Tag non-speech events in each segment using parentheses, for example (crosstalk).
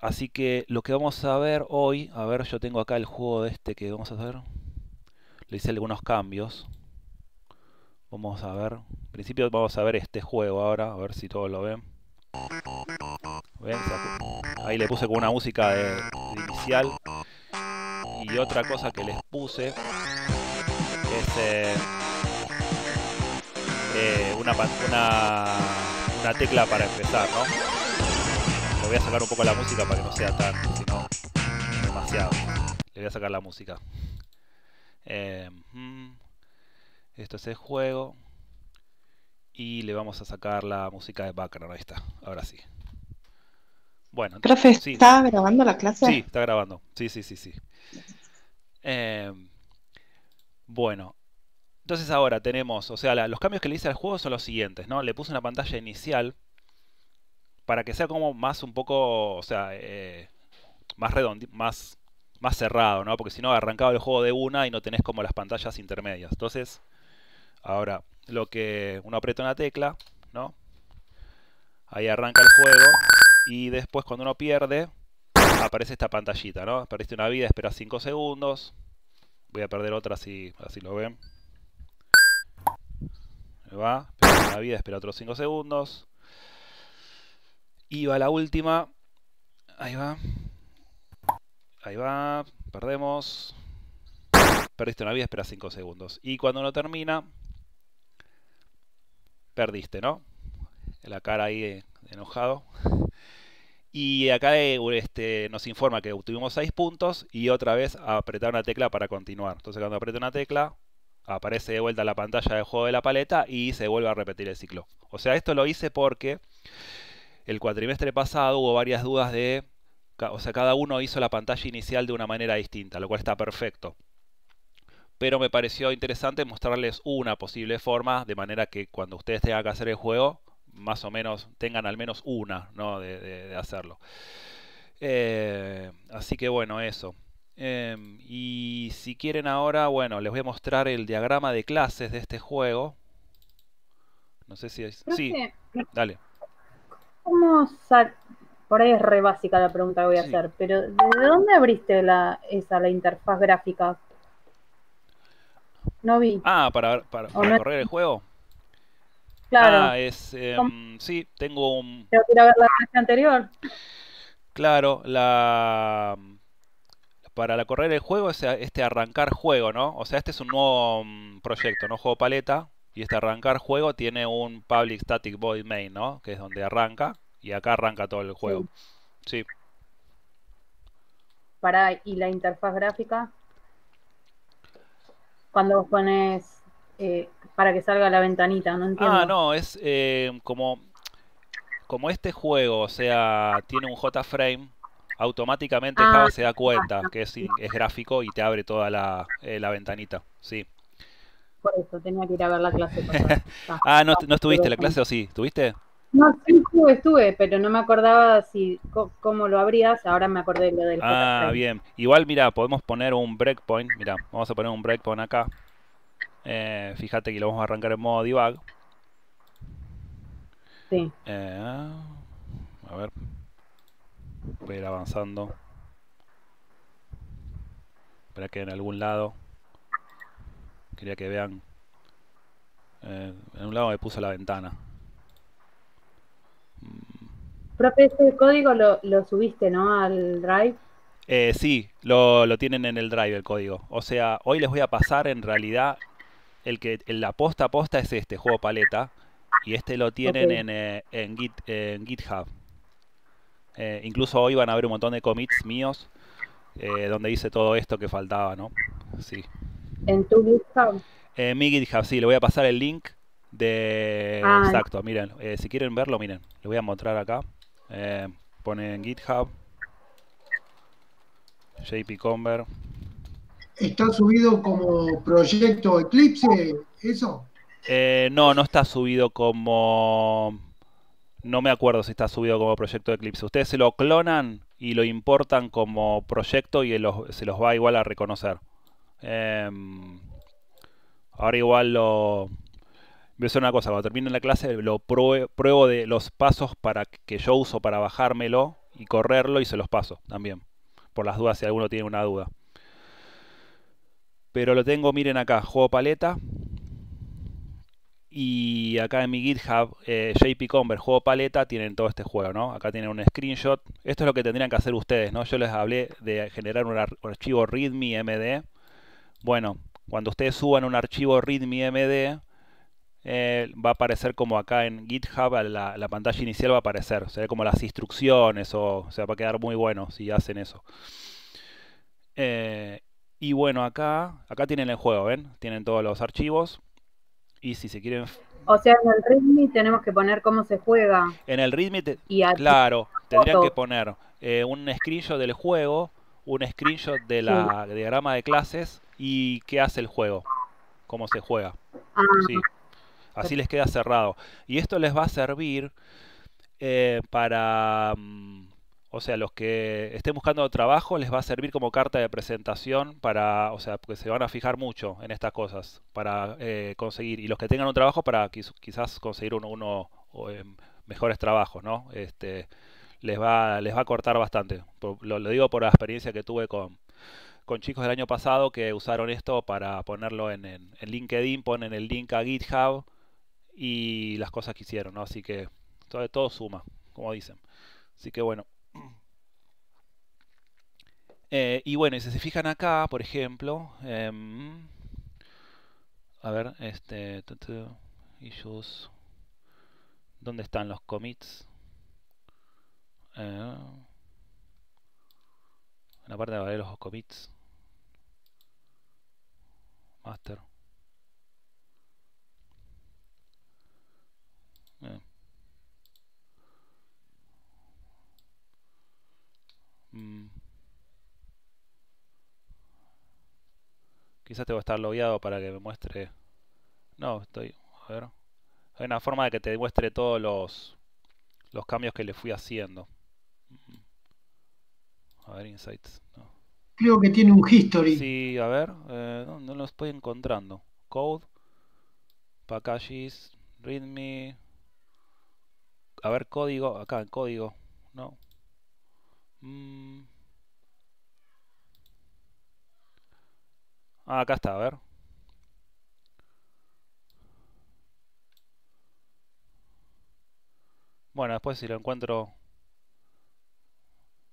Así que lo que vamos a ver hoy, a ver, yo tengo acá el juego de este que vamos a hacer. Le hice algunos cambios. Vamos a ver. En principio vamos a ver este juego ahora, a ver si todos lo ven. Ahí le puse con una música de, inicial. Y otra cosa que les puse es eh, eh, una, una, una tecla para empezar, ¿no? voy a sacar un poco la música para que no sea tan, no, demasiado. Le voy a sacar la música. Eh, mm, esto es el juego. Y le vamos a sacar la música de background. Ahí está, ahora sí. Bueno, ¿está grabando la clase? Sí, está grabando. Sí, sí, sí, sí. Eh, bueno, entonces ahora tenemos, o sea, los cambios que le hice al juego son los siguientes, ¿no? Le puse una pantalla inicial para que sea como más un poco, o sea, eh, más redondo, más, más cerrado, ¿no? Porque si no, arrancaba el juego de una y no tenés como las pantallas intermedias. Entonces, ahora, lo que uno aprieta una tecla, ¿no? Ahí arranca el juego y después cuando uno pierde, aparece esta pantallita, ¿no? Perdiste una vida, espera 5 segundos. Voy a perder otra si así lo ven. Me va, espera una vida, espera otros 5 segundos. Y va la última. Ahí va. Ahí va. Perdemos. Perdiste una vida, espera 5 segundos. Y cuando no termina, perdiste, ¿no? La cara ahí enojado. Y acá este, nos informa que obtuvimos 6 puntos y otra vez apretar una tecla para continuar. Entonces cuando aprieta una tecla, aparece de vuelta la pantalla del juego de la paleta y se vuelve a repetir el ciclo. O sea, esto lo hice porque el cuatrimestre pasado hubo varias dudas de, o sea, cada uno hizo la pantalla inicial de una manera distinta, lo cual está perfecto. Pero me pareció interesante mostrarles una posible forma, de manera que cuando ustedes tengan que hacer el juego, más o menos tengan al menos una ¿no? de, hacerlo. Eh, así que bueno, eso. Em, y si quieren ahora, bueno, les voy a mostrar el diagrama de clases de este juego. No sé si es... sí, dale cómo Por ahí es re básica la pregunta que voy a hacer, pero ¿de dónde abriste la, esa, la interfaz gráfica? No vi. Ah, para, para, correr el juego. Claro. Ah, es. Em, sí, tengo un. Pero quiero ver la anterior. Claro, la. Para la correr el juego es este arrancar juego, ¿no? O sea, este es un nuevo mm, proyecto, ¿no? Juego paleta, y este arrancar juego tiene un public static void main, ¿no? Que es donde arranca. Y acá arranca todo el juego. Sí. Para, ¿y la interfaz gráfica? Cuando vos pones eh, para que salga la ventanita, no ah, entiendo. Ah, no, es eh, como, como este juego, o sea, tiene un J-Frame, automáticamente ah. Java se da cuenta ah, que es, gráfico y te abre toda la, eh, la ventanita, sí por eso, tenía que ir a ver la clase. (laughs) ah, no, estuviste la clase o sí, ¿estuviste? No, sí estuve, estuve, pero no me acordaba si cómo lo abrías, ahora me acordé de lo del Ah, bien. Igual, mira, podemos poner un breakpoint, mira, vamos a poner un breakpoint acá. Eh, fíjate que lo vamos a arrancar en modo debug. Sí. Eh, a ver. Voy a ir avanzando. Para que en algún lado que vean. Eh, en un lado me puso la ventana. Mm. Profe, ese código lo, subiste, ¿no? Al Drive. Eh, sí, lo, tienen en el Drive el código. O sea, hoy les voy a pasar en realidad el que en la posta posta es este juego paleta y este lo tienen eh, en, Git, GitHub. incluso hoy van a ver un montón de commits míos donde dice todo esto que faltaba, ¿no? Sí. ¿En tu GitHub? En eh, mi GitHub, sí, le voy a pasar el link de... Ah, Exacto, miren, eh, si quieren verlo, miren, le voy a mostrar acá. Eh, pone ponen GitHub, JP Conver. ¿Está subido como proyecto Eclipse eso? no, no está subido como... No me acuerdo si está subido como proyecto Eclipse. Ustedes se lo clonan y lo importan como proyecto y se los va igual a reconocer. Em, ahora igual lo... Voy a hacer una cosa, cuando termine la clase lo pruebo de los pasos para que yo uso para bajármelo y correrlo y se los paso también. Por las dudas, si alguno tiene una duda. Pero lo tengo, miren acá, juego paleta. Y acá en mi GitHub, eh, juego paleta, tienen todo este juego, ¿no? Acá tienen un screenshot. Esto es lo que tendrían que hacer ustedes, ¿no? Yo les hablé de generar un, archivo readme.md MD bueno, cuando ustedes suban un archivo readme.md, MD, eh, va a aparecer como acá en GitHub, la, pantalla inicial va a aparecer, o será como las instrucciones, o, sea, va a quedar muy bueno si hacen eso. Eh, y bueno, acá, acá tienen el juego, ¿ven? Tienen todos los archivos. Y si se quieren... O sea, en el README tenemos que poner cómo se juega. En el README, claro, tendrían que poner eh, un screenshot del juego, un screenshot de la diagrama de clases y qué hace el juego, cómo se juega. Ah. Sí. Así les queda cerrado. Y esto les va a servir eh, para... Mm, o sea, los que estén buscando trabajo les va a servir como carta de presentación para, o sea, porque se van a fijar mucho en estas cosas para eh, conseguir. Y los que tengan un trabajo para quizás conseguir uno, uno o, eh, mejores trabajos, ¿no? Este, les va, les va a cortar bastante. lo digo por la experiencia que tuve con, con chicos del año pasado que usaron esto para ponerlo en, en, LinkedIn, ponen el link a GitHub y las cosas que hicieron, ¿no? Así que todo, todo suma, como dicen. Así que bueno. (clears throat) Eh, y bueno, y si se fijan acá, por ejemplo, em, a ver, este, issues, ¿dónde están los commits? Eh, en la parte de los commits master eh. mm. quizás tengo estar logueado para que me muestre no, estoy, a ver hay una forma de que te muestre todos los los cambios que le fui haciendo mm. a ver, insights no creo que tiene un history. Sí, a ver, eh, no, lo estoy encontrando. Code, packages, readme. A ver, código, acá código, no. Mm. Ah, acá está, a ver. Bueno, después si lo encuentro.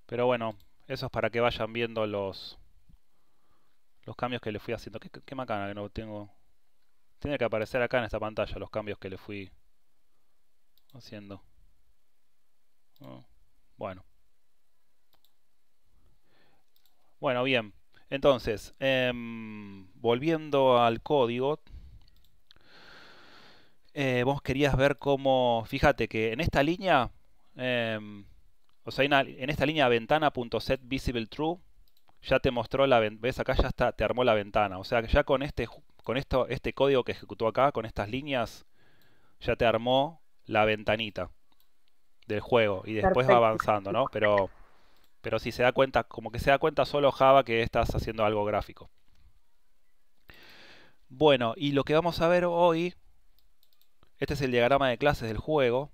Pero bueno, eso es para que vayan viendo los los cambios que le fui haciendo. Qué, macana que no tengo. Tiene que aparecer acá en esta pantalla los cambios que le fui haciendo. Ah, bueno. Bueno, bien. Entonces, em, volviendo al código, eh, vos querías ver cómo... Fíjate que en esta línea em, o sea, en esta línea ventana.setVisibleTrue ya te mostró la ves acá ya está, te armó la ventana. O sea, que ya con este con esto este código que ejecutó acá, con estas líneas ya te armó la ventanita del juego y después va avanzando, ¿no? Pero pero si se da cuenta, como que se da cuenta solo Java que estás haciendo algo gráfico. Bueno, y lo que vamos a ver hoy, este es el diagrama de clases del juego.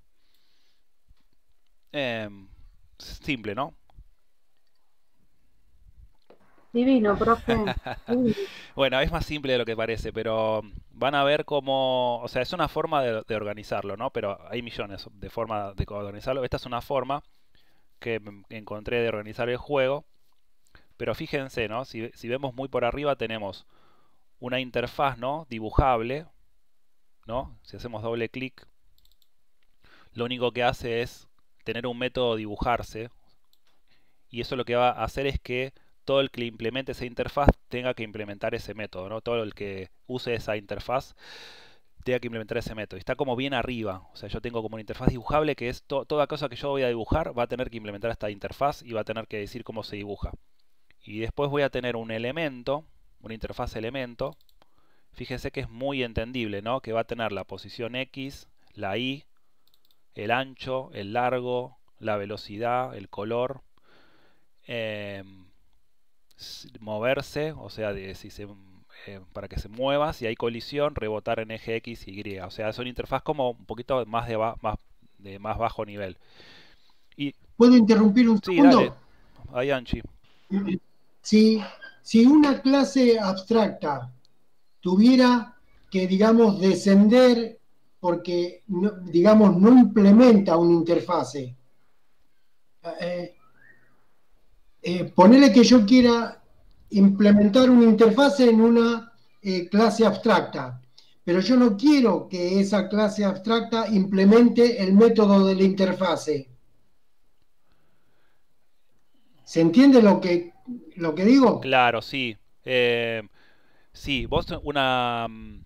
Eh, simple, ¿no? Divino, profe. (laughs) bueno, es más simple de lo que parece, pero van a ver cómo, o sea, es una forma de, organizarlo, ¿no? Pero hay millones de formas de organizarlo. Esta es una forma que encontré de organizar el juego. Pero fíjense, ¿no? Si, si vemos muy por arriba tenemos una interfaz, ¿no? Dibujable, ¿no? Si hacemos doble clic, lo único que hace es tener un método dibujarse y eso lo que va a hacer es que todo el que implemente esa interfaz tenga que implementar ese método, ¿no? Todo el que use esa interfaz tenga que implementar ese método. Está como bien arriba. O sea, yo tengo como una interfaz dibujable que es toda cosa que yo voy a dibujar va a tener que implementar esta interfaz y va a tener que decir cómo se dibuja. Y después voy a tener un elemento, una interfaz elemento. Fíjense que es muy entendible, ¿no? Que va a tener la posición X, la Y, el ancho, el largo, la velocidad, el color, em, moverse, o sea, em, para que se mueva, si hay colisión, rebotar en eje X y Y. O sea, es una interfaz como un poquito más de, más, bajo nivel. Y, ¿Puedo interrumpir un segundo? Dale. Ahí, Anchi. si una clase abstracta tuviera que, digamos, descender porque, digamos, no implementa una interfase. Eh, eh, ponele que yo quiera implementar una interfase en una eh, clase abstracta, pero yo no quiero que esa clase abstracta implemente el método de la interfase. ¿Se entiende lo que, lo que digo? Claro, sí. Eh, sí, vos una mm,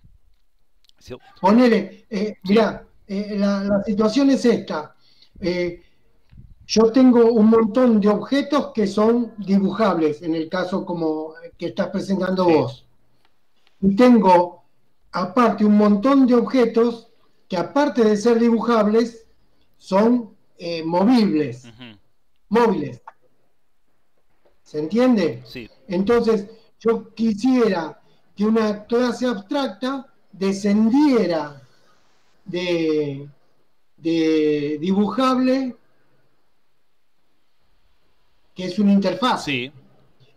Ponele, eh, mirá, eh, la, situación es esta. Eh, yo tengo un montón de objetos que son dibujables, en el caso como que estás presentando vos. Y tengo, aparte, un montón de objetos que aparte de ser dibujables, son movibles, móviles. ¿Se entiende? Sí. Entonces, yo quisiera que una clase abstracta descendiera de, de dibujable, que es una interfaz,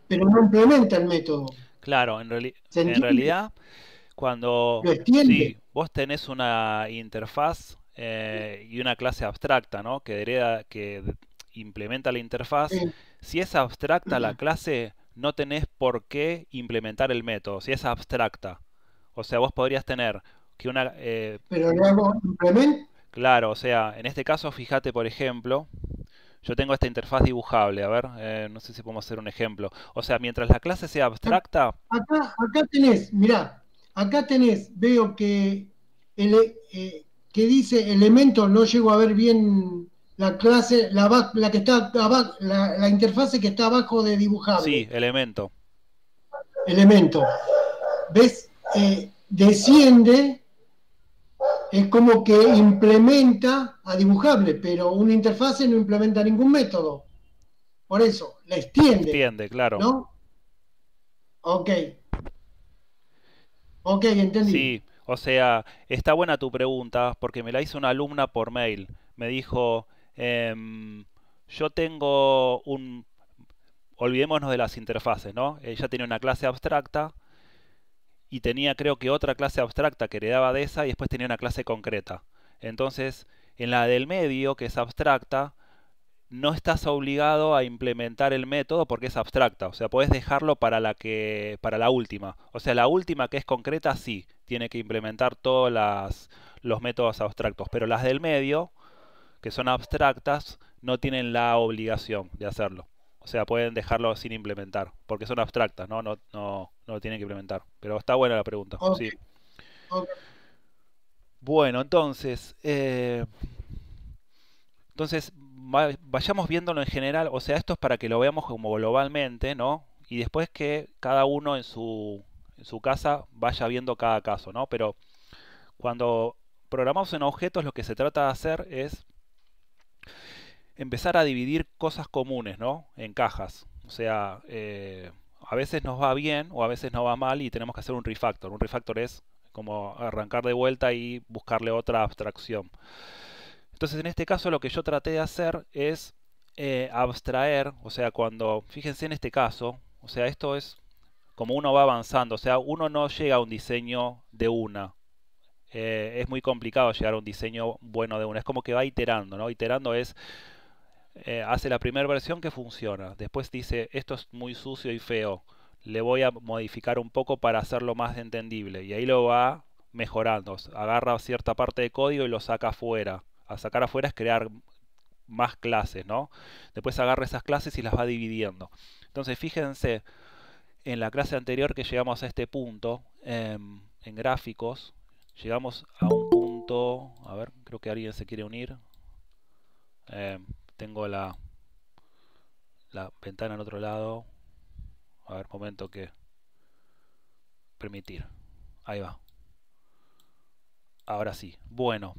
pero no implementa el método. Claro, en, realidad, cuando vos tenés una interfaz eh, y una clase abstracta, ¿no? Que que implementa la interfaz. Si es abstracta la (clears throat) clase, no tenés por qué implementar el método, si es abstracta. O sea, vos podrías tener que una... Eh, Pero un simplemente. Claro, o sea, en este caso, fíjate, por ejemplo, yo tengo esta interfaz dibujable, a ver, eh, no sé si podemos hacer un ejemplo. O sea, mientras la clase sea abstracta... Acá, acá tenés, mirá, acá tenés, veo que, eh, que dice elemento, no llego a ver bien la clase, la, la que está abajo, la, la interfase que está abajo de dibujable. Sí, elemento. Elemento. ¿Ves? Eh, desciende, es como que implementa a dibujable, pero una interfase no implementa ningún método. Por eso, la extiende. Extiende, claro. ¿No? Ok. Ok, entendí. Sí, o sea, está buena tu pregunta porque me la hizo una alumna por mail. Me dijo, em, yo tengo un... Olvidémonos de las interfaces, ¿no? Ella tiene una clase abstracta y tenía creo que otra clase abstracta que heredaba de esa y después tenía una clase concreta. Entonces, en la del medio, que es abstracta, no estás obligado a implementar el método porque es abstracta, o sea, puedes dejarlo para la que para la última. O sea, la última que es concreta sí tiene que implementar todos los métodos abstractos, pero las del medio, que son abstractas, no tienen la obligación de hacerlo o sea, pueden dejarlo sin implementar, porque son abstractas, ¿no? No, no, no lo tienen que implementar. Pero está buena la pregunta. Sí. Bueno, entonces, eh, entonces vayamos viéndolo en general, o sea, esto es para que lo veamos como globalmente, ¿no? Y después que cada uno en su, en su casa vaya viendo cada caso, ¿no? Pero cuando programamos en objetos, lo que se trata de hacer es empezar a dividir cosas comunes, ¿no? En cajas. O sea, eh, a veces nos va bien o a veces nos va mal y tenemos que hacer un refactor. Un refactor es como arrancar de vuelta y buscarle otra abstracción. Entonces, en este caso, lo que yo traté de hacer es eh, abstraer, o sea, cuando, fíjense en este caso, o sea, esto es como uno va avanzando, o sea, uno no llega a un diseño de una. Eh, es muy complicado llegar a un diseño bueno de una, es como que va iterando, ¿no? Iterando es eh, hace la primera versión que funciona. Después dice, esto es muy sucio y feo, le voy a modificar un poco para hacerlo más entendible. Y ahí lo va mejorando. Agarra cierta parte de código y lo saca afuera. A sacar afuera es crear más clases, ¿no? Después agarra esas clases y las va dividiendo. Entonces, fíjense, en la clase anterior que llegamos a este punto, em, en gráficos, llegamos a un punto... A ver, creo que alguien se quiere unir. Em, tengo la, la ventana en otro lado. A ver, momento que permitir. Ahí va. Ahora sí. Bueno.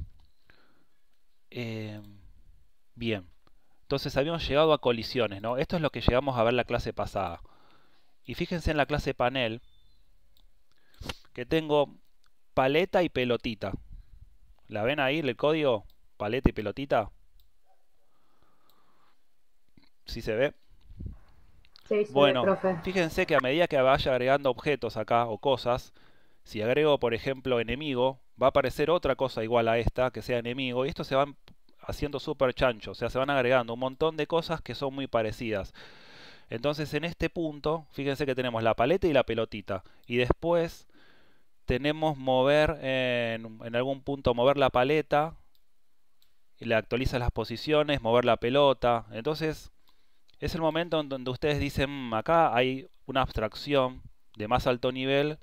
Em, bien. Entonces habíamos llegado a colisiones, ¿no? Esto es lo que llegamos a ver la clase pasada. Y fíjense en la clase panel que tengo paleta y pelotita. ¿La ven ahí el código? Paleta y pelotita. Si se ve? Sí, bueno, fíjense que a medida que vaya agregando objetos acá o cosas, si agrego, por ejemplo, enemigo, va a aparecer otra cosa igual a esta, que sea enemigo, y esto se van haciendo súper chancho, o sea, se van agregando un montón de cosas que son muy parecidas. Entonces, en este punto, fíjense que tenemos la paleta y la pelotita, y después tenemos mover, en, en algún punto, mover la paleta, y le actualiza las posiciones, mover la pelota, entonces es el momento en donde ustedes dicen, mm, acá hay una abstracción de más alto nivel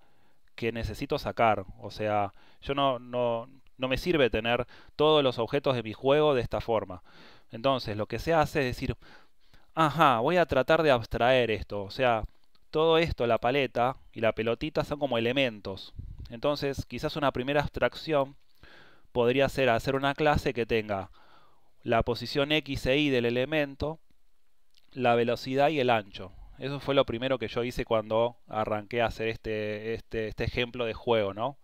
que necesito sacar. O sea, yo no, no, no me sirve tener todos los objetos de mi juego de esta forma. Entonces, lo que se hace es decir, ajá, voy a tratar de abstraer esto. O sea, todo esto, la paleta y la pelotita son como elementos. Entonces, quizás una primera abstracción podría ser hacer una clase que tenga la posición X e Y del elemento la velocidad y el ancho. Eso fue lo primero que yo hice cuando arranqué a hacer este, este, este, ejemplo de juego, ¿no?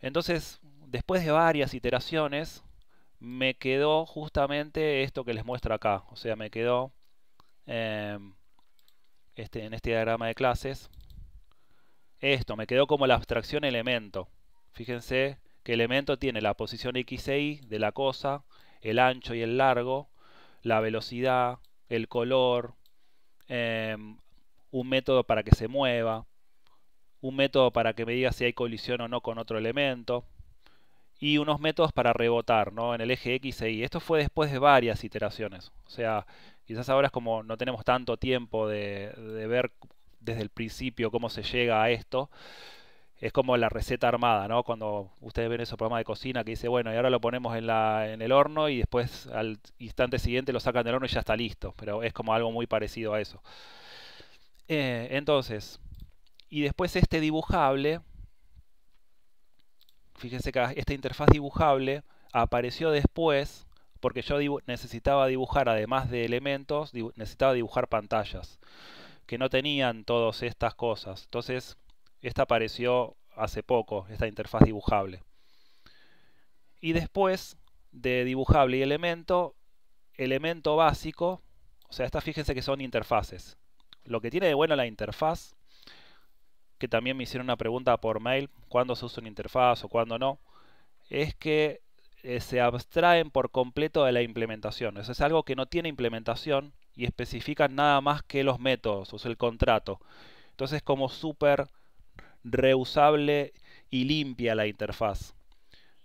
Entonces, después de varias iteraciones, me quedó justamente esto que les muestro acá. O sea, me quedó em, este, en este diagrama de clases esto. Me quedó como la abstracción elemento. Fíjense qué elemento tiene la posición X e Y de la cosa, el ancho y el largo, la velocidad, el color, em, un método para que se mueva, un método para que me diga si hay colisión o no con otro elemento, y unos métodos para rebotar ¿no? en el eje X e Y. Esto fue después de varias iteraciones. O sea, quizás ahora es como no tenemos tanto tiempo de, de ver desde el principio cómo se llega a esto es como la receta armada, ¿no? Cuando ustedes ven esos programas de cocina que dice, bueno, y ahora lo ponemos en, la, en el horno y después al instante siguiente lo sacan del horno y ya está listo, pero es como algo muy parecido a eso. Eh, entonces, y después este dibujable, fíjense que esta interfaz dibujable apareció después porque yo necesitaba dibujar, además de elementos, necesitaba dibujar pantallas que no tenían todas estas cosas. Entonces, esta apareció hace poco, esta interfaz dibujable. Y después de dibujable y elemento, elemento básico, o sea, estas fíjense que son interfaces. Lo que tiene de bueno la interfaz, que también me hicieron una pregunta por mail, cuándo se usa una interfaz o cuándo no, es que eh, se abstraen por completo de la implementación. Eso es algo que no tiene implementación y especifican nada más que los métodos, o sea, el contrato. Entonces, como súper reusable y limpia la interfaz.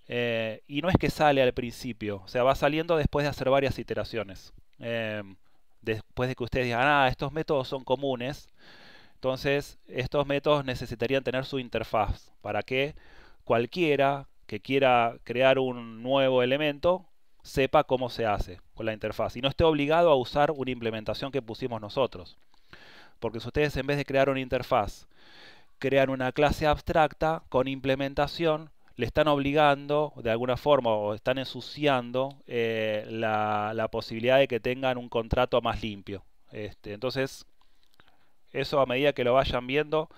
Eh, y no es que sale al principio, o sea, va saliendo después de hacer varias iteraciones. Em, después de que ustedes digan, ah, estos métodos son comunes, entonces estos métodos necesitarían tener su interfaz para que cualquiera que quiera crear un nuevo elemento sepa cómo se hace con la interfaz y no esté obligado a usar una implementación que pusimos nosotros. Porque si ustedes en vez de crear una interfaz crean una clase abstracta con implementación, le están obligando de alguna forma o están ensuciando eh, la, posibilidad de que tengan un contrato más limpio. Este, entonces, eso a medida que lo vayan viendo,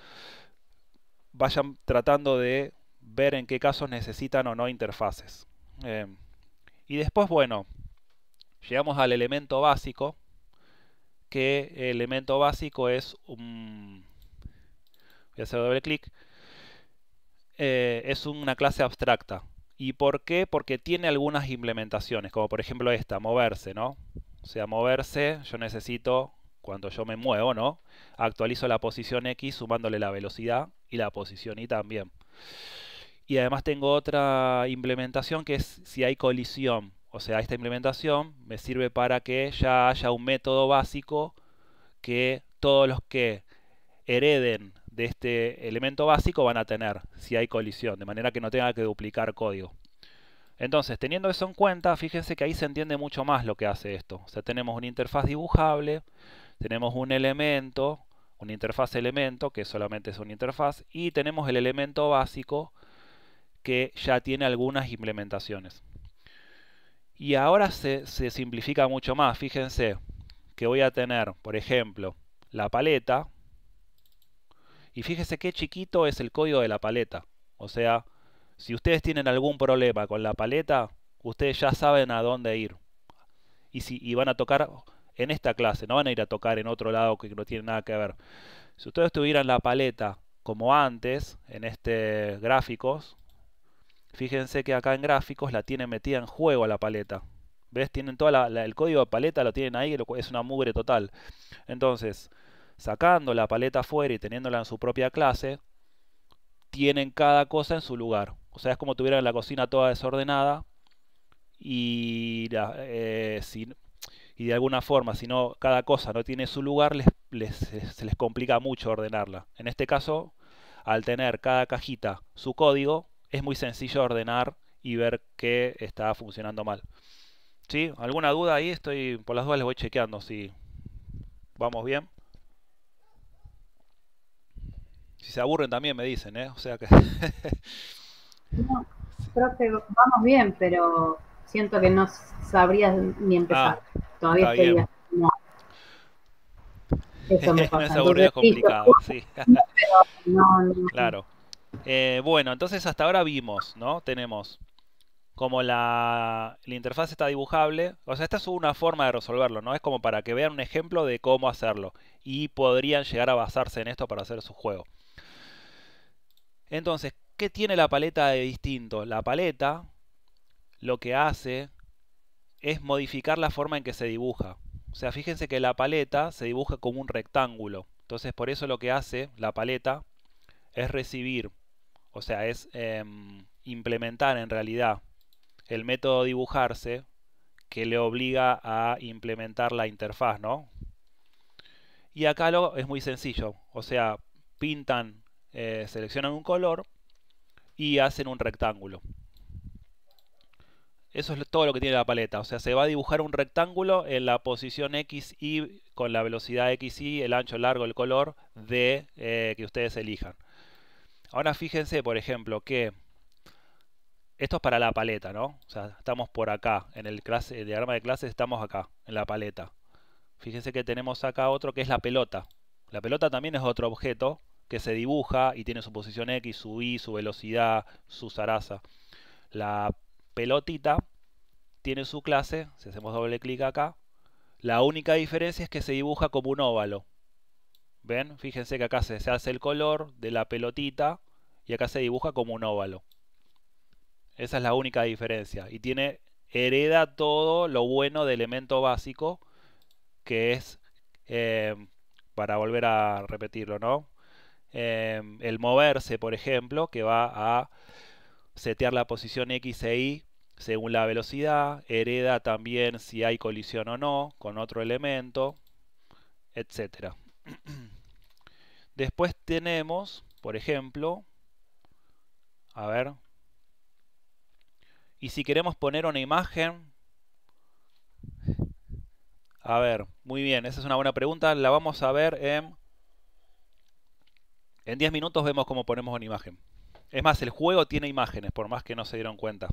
vayan tratando de ver en qué casos necesitan o no interfaces. Em, y después, bueno, llegamos al elemento básico, que elemento básico es un, ese doble clic, eh, es una clase abstracta. ¿Y por qué? Porque tiene algunas implementaciones, como por ejemplo esta, moverse, ¿no? O sea, moverse, yo necesito, cuando yo me muevo, ¿no? Actualizo la posición X sumándole la velocidad y la posición Y también. Y además tengo otra implementación que es si hay colisión. O sea, esta implementación me sirve para que ya haya un método básico que todos los que hereden de este elemento básico van a tener si hay colisión, de manera que no tenga que duplicar código. Entonces, teniendo eso en cuenta, fíjense que ahí se entiende mucho más lo que hace esto. O sea, tenemos una interfaz dibujable, tenemos un elemento, una interfaz elemento, que solamente es una interfaz, y tenemos el elemento básico que ya tiene algunas implementaciones. Y ahora se, se simplifica mucho más. Fíjense que voy a tener, por ejemplo, la paleta, y fíjese qué chiquito es el código de la paleta. O sea, si ustedes tienen algún problema con la paleta, ustedes ya saben a dónde ir. Y, si, van a tocar en esta clase, no van a ir a tocar en otro lado que no tiene nada que ver. Si ustedes tuvieran la paleta como antes, en este gráficos, fíjense que acá en gráficos la tienen metida en juego la paleta. ¿Ves? Tienen toda el código de paleta, lo tienen ahí, es una mugre total. Entonces, sacando la paleta afuera y teniéndola en su propia clase, tienen cada cosa en su lugar. O sea, es como tuvieran la cocina toda desordenada eh, y, de alguna forma, si no cada cosa no tiene su lugar, se les complica mucho ordenarla. En este caso, al tener cada cajita su código, es muy sencillo ordenar y ver qué está funcionando mal. ¿Sí? ¿Alguna duda ahí? Estoy por las dudas les voy chequeando si vamos bien. Si se aburren también me dicen, ¿eh? O sea que... (laughs) no, creo que vamos bien, pero siento que no sabrías ni empezar. Ah, Todavía estoy bien. No. (laughs) Eso me pasa. (laughs) no es complicado, sí. no, claro. Eh, bueno, entonces hasta ahora vimos, ¿no? Tenemos como la, interfaz está dibujable, o sea, esta es una forma de resolverlo, ¿no? Es como para que vean un ejemplo de cómo hacerlo y podrían llegar a basarse en esto para hacer su juego. Entonces, ¿qué tiene la paleta de distinto? La paleta lo que hace es modificar la forma en que se dibuja. O sea, fíjense que la paleta se dibuja como un rectángulo. Entonces, por eso lo que hace la paleta es recibir, o sea, es em, implementar en realidad el método dibujarse que le obliga a implementar la interfaz, ¿no? Y acá lo, es muy sencillo, o sea, pintan, eh, seleccionan un color y hacen un rectángulo. Eso es todo lo que tiene la paleta, o sea, se va a dibujar un rectángulo en la posición X, Y, con la velocidad X, Y, el ancho, el largo, el color de eh, que ustedes elijan. Ahora fíjense, por ejemplo, que esto es para la paleta, ¿no? O sea, estamos por acá, en el, clase, de diagrama de clases estamos acá, en la paleta. Fíjense que tenemos acá otro que es la pelota. La pelota también es otro objeto que se dibuja y tiene su posición X, su Y, su velocidad, su zaraza. La pelotita tiene su clase, si hacemos doble clic acá, la única diferencia es que se dibuja como un óvalo. ¿Ven? Fíjense que acá se hace el color de la pelotita y acá se dibuja como un óvalo. Esa es la única diferencia. Y tiene, hereda todo lo bueno de elemento básico, que es, eh, para volver a repetirlo, ¿no? Em, el moverse, por ejemplo, que va a setear la posición X e Y según la velocidad, hereda también si hay colisión o no con otro elemento, etc. (clears throat) Después tenemos, por ejemplo, a ver, y si queremos poner una imagen... A ver, muy bien, esa es una buena pregunta. La vamos a ver en... En 10 minutos vemos cómo ponemos una imagen. Es más, el juego tiene imágenes, por más que no se dieron cuenta.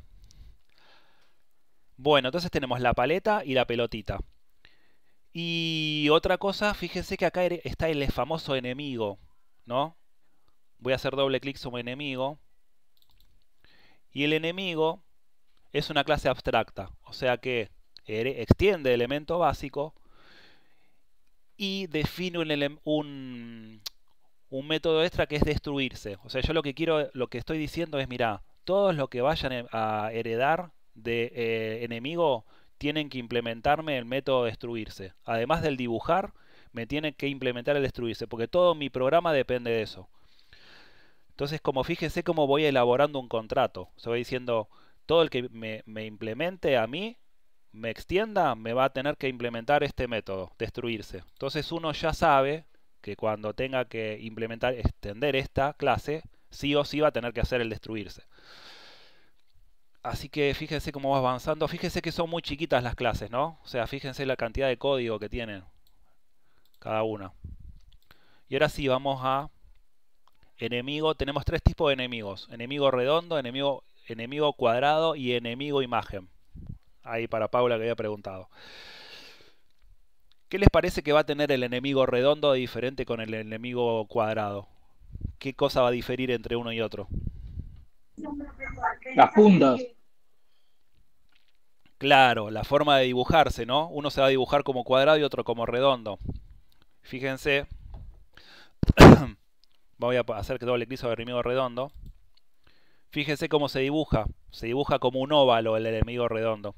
Bueno, entonces tenemos la paleta y la pelotita. Y otra cosa, fíjense que acá está el famoso enemigo, ¿no? Voy a hacer doble clic sobre enemigo. Y el enemigo es una clase abstracta, o sea que extiende elemento básico y define un, un, método extra que es destruirse. O sea, yo lo que quiero, lo que estoy diciendo es, mira, todos los que vayan e, a heredar de eh, enemigo tienen que implementarme el método destruirse. Además del dibujar, me tienen que implementar el destruirse, porque todo mi programa depende de eso. Entonces, como fíjense cómo voy elaborando un contrato. Se va diciendo, todo el que me, implemente a mí, me extienda, me va a tener que implementar este método, destruirse. Entonces uno ya sabe que cuando tenga que implementar, extender esta clase, sí o sí va a tener que hacer el destruirse. Así que fíjense cómo va avanzando. Fíjense que son muy chiquitas las clases, ¿no? O sea, fíjense la cantidad de código que tienen cada una. Y ahora sí, vamos a enemigo. Tenemos tres tipos de enemigos. Enemigo redondo, enemigo enemigo cuadrado y enemigo imagen. Ahí para Paula que había preguntado. ¿Qué les parece que va a tener el enemigo redondo diferente con el enemigo cuadrado? ¿Qué cosa va a diferir entre uno y otro? Las puntas. Claro, la forma de dibujarse, ¿no? Uno se va a dibujar como cuadrado y otro como redondo. Fíjense. (coughs) Voy a hacer que doble clic sobre el enemigo redondo. Fíjense cómo se dibuja. Se dibuja como un óvalo el enemigo redondo.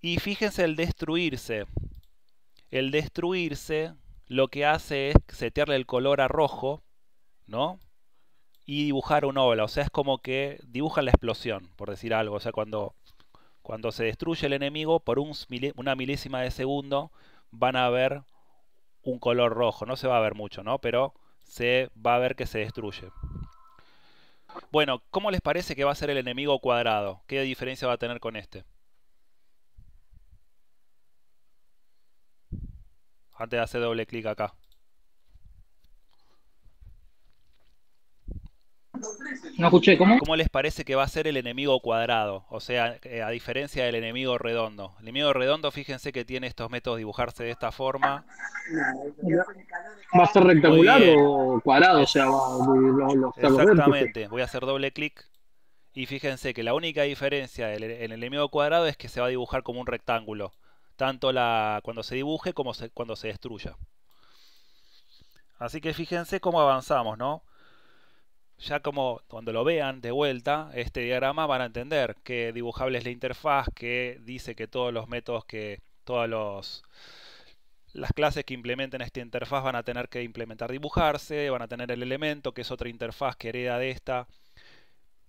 Y fíjense el destruirse. El destruirse lo que hace es setearle el color a rojo, ¿no? Y dibujar un óvalo. O sea, es como que dibuja la explosión, por decir algo. O sea, cuando, cuando se destruye el enemigo, por una milésima de segundo van a ver un color rojo. No se va a ver mucho, ¿no? Pero se va a ver que se destruye. Bueno, ¿cómo les parece que va a ser el enemigo cuadrado? ¿Qué diferencia va a tener con este? Antes de hacer doble clic acá. No escuché, ¿cómo? les parece que va a ser el enemigo cuadrado? O sea, eh, a diferencia del enemigo redondo. El enemigo redondo, fíjense que tiene estos métodos de dibujarse de esta forma. ¿Va a ser rectangular o cuadrado? O sea, va, los, pues. Exactamente, voy a hacer doble clic. Y fíjense que la única diferencia En el enemigo cuadrado es que se va a dibujar como un rectángulo. Tanto la, cuando se dibuje como cuando se destruya. Así que fíjense cómo avanzamos, ¿no? ya como cuando lo vean de vuelta, este diagrama van a entender que dibujable es la interfaz, que dice que todos los métodos que, todas las clases que implementen esta interfaz van a tener que implementar dibujarse, van a tener el elemento, que es otra interfaz que hereda de esta,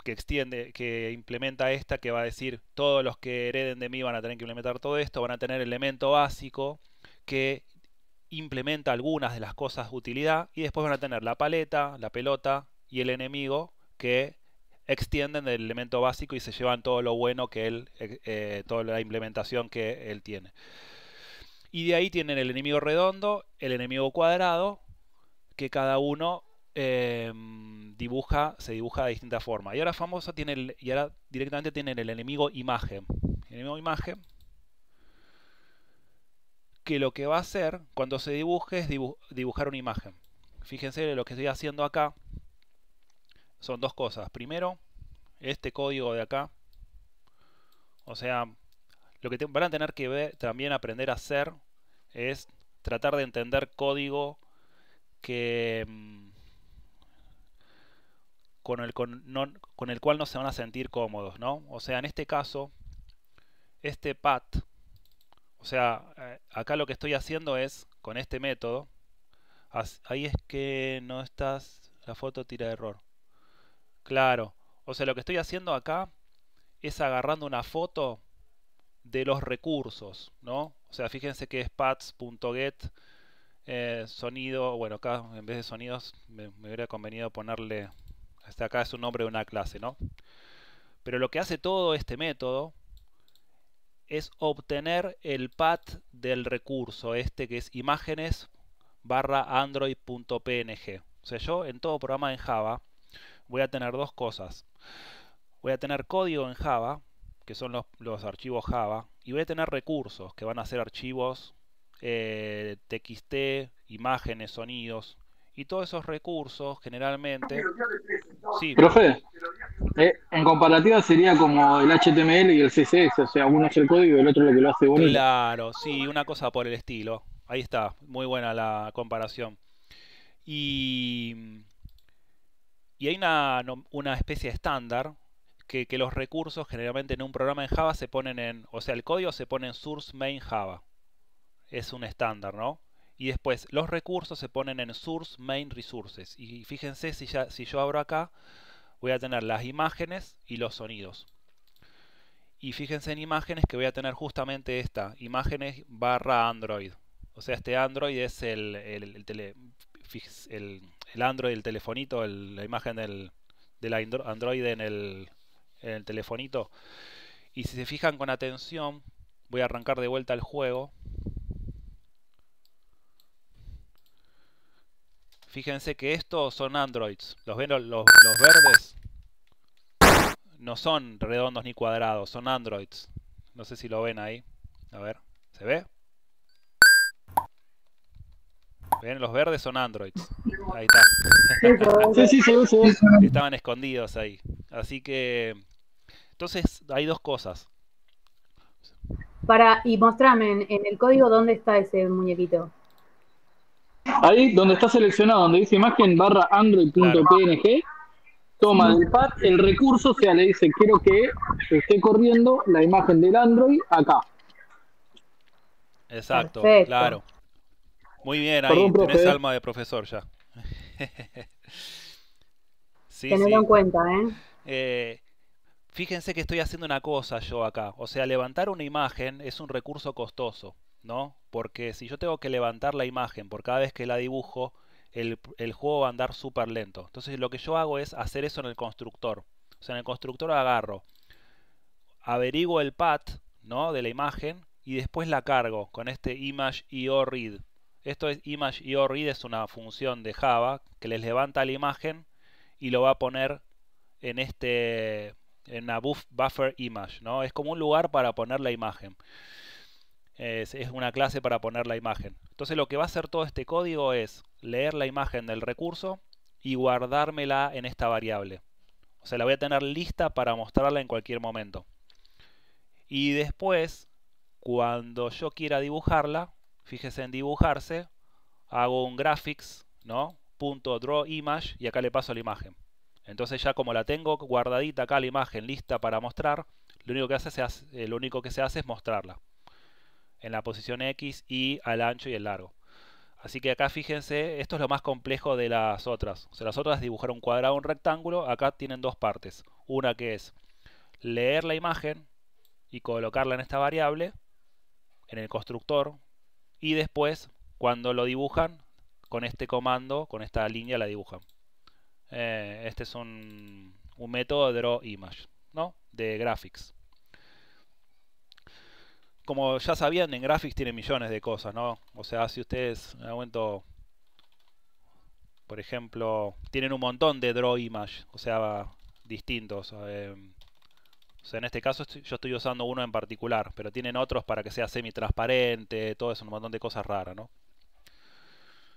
que extiende, que implementa esta, que va a decir todos los que hereden de mí van a tener que implementar todo esto, van a tener elemento básico que implementa algunas de las cosas de utilidad y después van a tener la paleta, la pelota y el enemigo que extienden el elemento básico y se llevan todo lo bueno que él, eh, eh, toda la implementación que él tiene. Y de ahí tienen el enemigo redondo, el enemigo cuadrado, que cada uno em, dibuja, se dibuja de distinta forma. Y ahora famosa tiene y ahora directamente tienen el enemigo imagen. enemigo imagen que lo que va a hacer cuando se dibuje es dibujar una imagen. Fíjense lo que estoy haciendo acá son dos cosas. Primero, este código de acá. O sea, lo que van a tener que ver, también aprender a hacer es tratar de entender código que mm, con el, con, el cual no se van a sentir cómodos, ¿no? O sea, en este caso, este path, o sea, eh, acá lo que estoy haciendo es, con este método, ahí es que no estás, la foto tira error. Claro. O sea, lo que estoy haciendo acá es agarrando una foto de los recursos, ¿no? O sea, fíjense que es pads.get eh, sonido, bueno, acá en vez de sonidos me, hubiera convenido ponerle, hasta este, acá es un nombre de una clase, ¿no? Pero lo que hace todo este método es obtener el path del recurso, este que es imágenes barra android.png. O sea, yo en todo programa en Java voy a tener dos cosas. Voy a tener código en Java, que son los, archivos Java, y voy a tener recursos, que van a ser archivos TXT, eh, imágenes, sonidos, y todos esos recursos generalmente... Sí, Profe, eh, en comparativa sería como el HTML y el CSS, o sea, uno es el código y el otro lo que lo hace bonito. Claro, sí, una cosa por el estilo. Ahí está, muy buena la comparación. Y y hay una, especie de estándar que, los recursos generalmente en un programa en Java se ponen en, o sea, el código se pone en source main Java. Es un estándar, ¿no? Y después los recursos se ponen en source main resources. Y fíjense si, ya, si yo abro acá, voy a tener las imágenes y los sonidos. Y fíjense en imágenes que voy a tener justamente esta, imágenes barra Android. O sea, este Android es el, el tele, el, Android, el telefonito, la imagen del, del Android en el, el telefonito. Y si se fijan con atención, voy a arrancar de vuelta el juego. Fíjense que estos son androids. Los, los, los verdes no son redondos ni cuadrados, son androids. No sé si lo ven ahí. A ver, ¿se ve? ¿Ven? Los verdes son androids. Ahí está. (laughs) Estaban escondidos ahí. Así que. Entonces, hay dos cosas. Para, y mostrame en, el código dónde está ese muñequito. Ahí donde está seleccionado, donde dice imagen barra android.png, toma del pad el recurso, o sea, le dice quiero que esté corriendo la imagen del Android acá. Exacto, claro. Muy bien, ahí tenés alma de profesor ya. (laughs) sí, en cuenta, ¿eh? ¿eh? Fíjense que estoy haciendo una cosa yo acá. O sea, levantar una imagen es un recurso costoso, ¿no? Porque si yo tengo que levantar la imagen por cada vez que la dibujo, el, juego va a andar súper lento. Entonces lo que yo hago es hacer eso en el constructor. O sea, en el constructor agarro, averiguo el path, ¿no? De la imagen y después la cargo con este image read. Esto es image.io.read, es una función de Java que les levanta la imagen y lo va a poner en este en la buffer image, ¿no? Es como un lugar para poner la imagen. Es, es, una clase para poner la imagen. Entonces lo que va a hacer todo este código es leer la imagen del recurso y guardármela en esta variable. O sea, la voy a tener lista para mostrarla en cualquier momento. Y después, cuando yo quiera dibujarla, fíjese en dibujarse, hago un graphics, ¿no? Punto draw image y acá le paso la imagen. Entonces ya como la tengo guardadita acá la imagen lista para mostrar, lo único que, se hace, eh, único que se hace es mostrarla en la posición X y al ancho y el largo. Así que acá fíjense, esto es lo más complejo de las otras. O sea, las otras dibujar un cuadrado, un rectángulo, acá tienen dos partes. Una que es leer la imagen y colocarla en esta variable, en el constructor, y después cuando lo dibujan con este comando, con esta línea la dibujan. Eh, este es un, método de draw image, ¿no? De graphics. Como ya sabían, en graphics tiene millones de cosas, ¿no? O sea, si ustedes en momento, por ejemplo, tienen un montón de draw image, o sea, distintos. Eh, o sea, en este caso yo estoy usando uno en particular, pero tienen otros para que sea semi-transparente, todo eso, un montón de cosas raras, ¿no?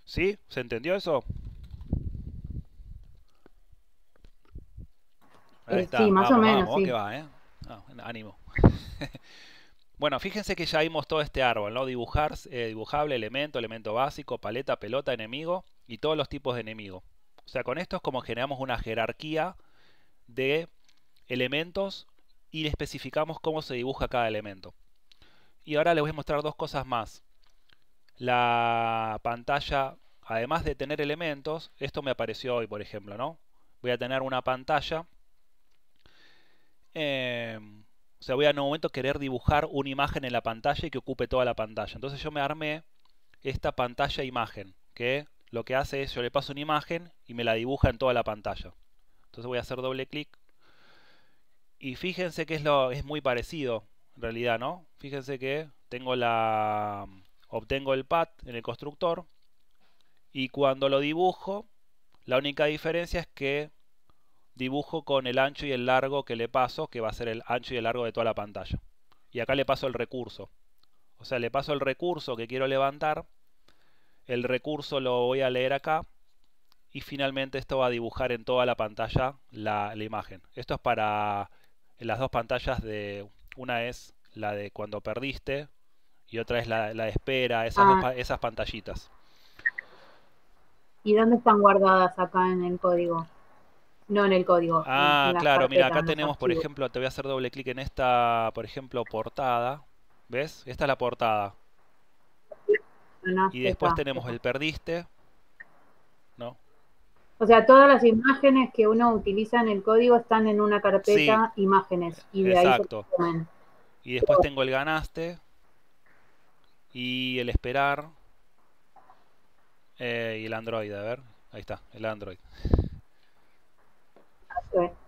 ¿Sí? ¿Se entendió eso? Ahí eh, está. Sí, más o menos. Vamos, va, ¿eh? Ah, ánimo. (laughs) bueno, fíjense que ya vimos todo este árbol, ¿no? Dibujar, eh, dibujable, elemento, elemento básico, paleta, pelota, enemigo y todos los tipos de enemigo. O sea, con esto es como generamos una jerarquía de elementos y le especificamos cómo se dibuja cada elemento. Y ahora les voy a mostrar dos cosas más. La pantalla, además de tener elementos, esto me apareció hoy, por ejemplo, ¿no? Voy a tener una pantalla. Em, o sea, voy a en un momento querer dibujar una imagen en la pantalla y que ocupe toda la pantalla. Entonces yo me armé esta pantalla imagen, que lo que hace es yo le paso una imagen y me la dibuja en toda la pantalla. Entonces voy a hacer doble clic y fíjense que es, lo, es muy parecido, en realidad, ¿no? Fíjense que tengo la, obtengo el pad en el constructor y cuando lo dibujo, la única diferencia es que dibujo con el ancho y el largo que le paso, que va a ser el ancho y el largo de toda la pantalla. Y acá le paso el recurso. O sea, le paso el recurso que quiero levantar, el recurso lo voy a leer acá y finalmente esto va a dibujar en toda la pantalla la, la imagen. Esto es para en las dos pantallas de... Una es la de cuando perdiste y otra es la, de espera, ah. esas, pantallitas. ¿Y dónde están guardadas acá en el código? No en el código. Ah, claro, mira, acá tenemos, por ejemplo, te voy a hacer doble clic en esta, por ejemplo, portada. ¿Ves? Esta es la portada. y después tenemos el perdiste, o sea, todas las imágenes que uno utiliza en el código están en una carpeta imágenes. Y de Ahí y después tengo el ganaste y el esperar eh, y el Android. A ver, ahí está, el Android.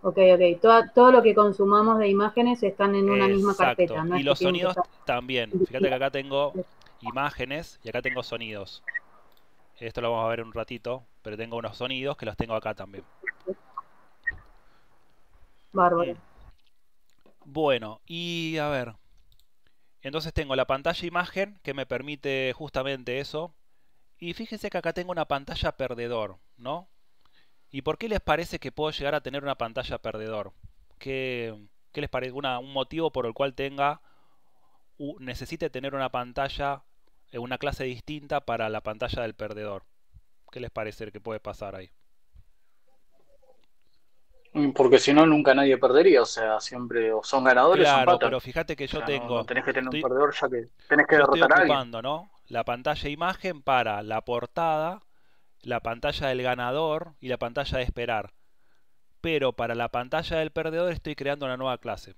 Ok, ok. Todo, lo que consumamos de imágenes están en una misma carpeta. Y los sonidos también. Fíjate que acá tengo imágenes y acá tengo sonidos. Esto lo vamos a ver un ratito pero tengo unos sonidos que los tengo acá también. Bárbaro. Mm. Bueno, y a ver. Entonces tengo la pantalla imagen que me permite justamente eso. Y fíjense que acá tengo una pantalla perdedor, ¿no? ¿Y por qué les parece que puedo llegar a tener una pantalla perdedor? ¿Qué, les parece? un motivo por el cual tenga necesite tener una pantalla, eh, una clase distinta para la pantalla del perdedor. ¿Qué les parece que puede pasar ahí? Mm, porque si no, nunca nadie perdería. O sea, siempre o son ganadores claro, pero fíjate que yo tengo. tenés que tener un perdedor ya que tenés que derrotar estoy ocupando, ¿no? La pantalla imagen para la portada, la pantalla del ganador y la pantalla de esperar. Pero para la pantalla del perdedor estoy creando una nueva clase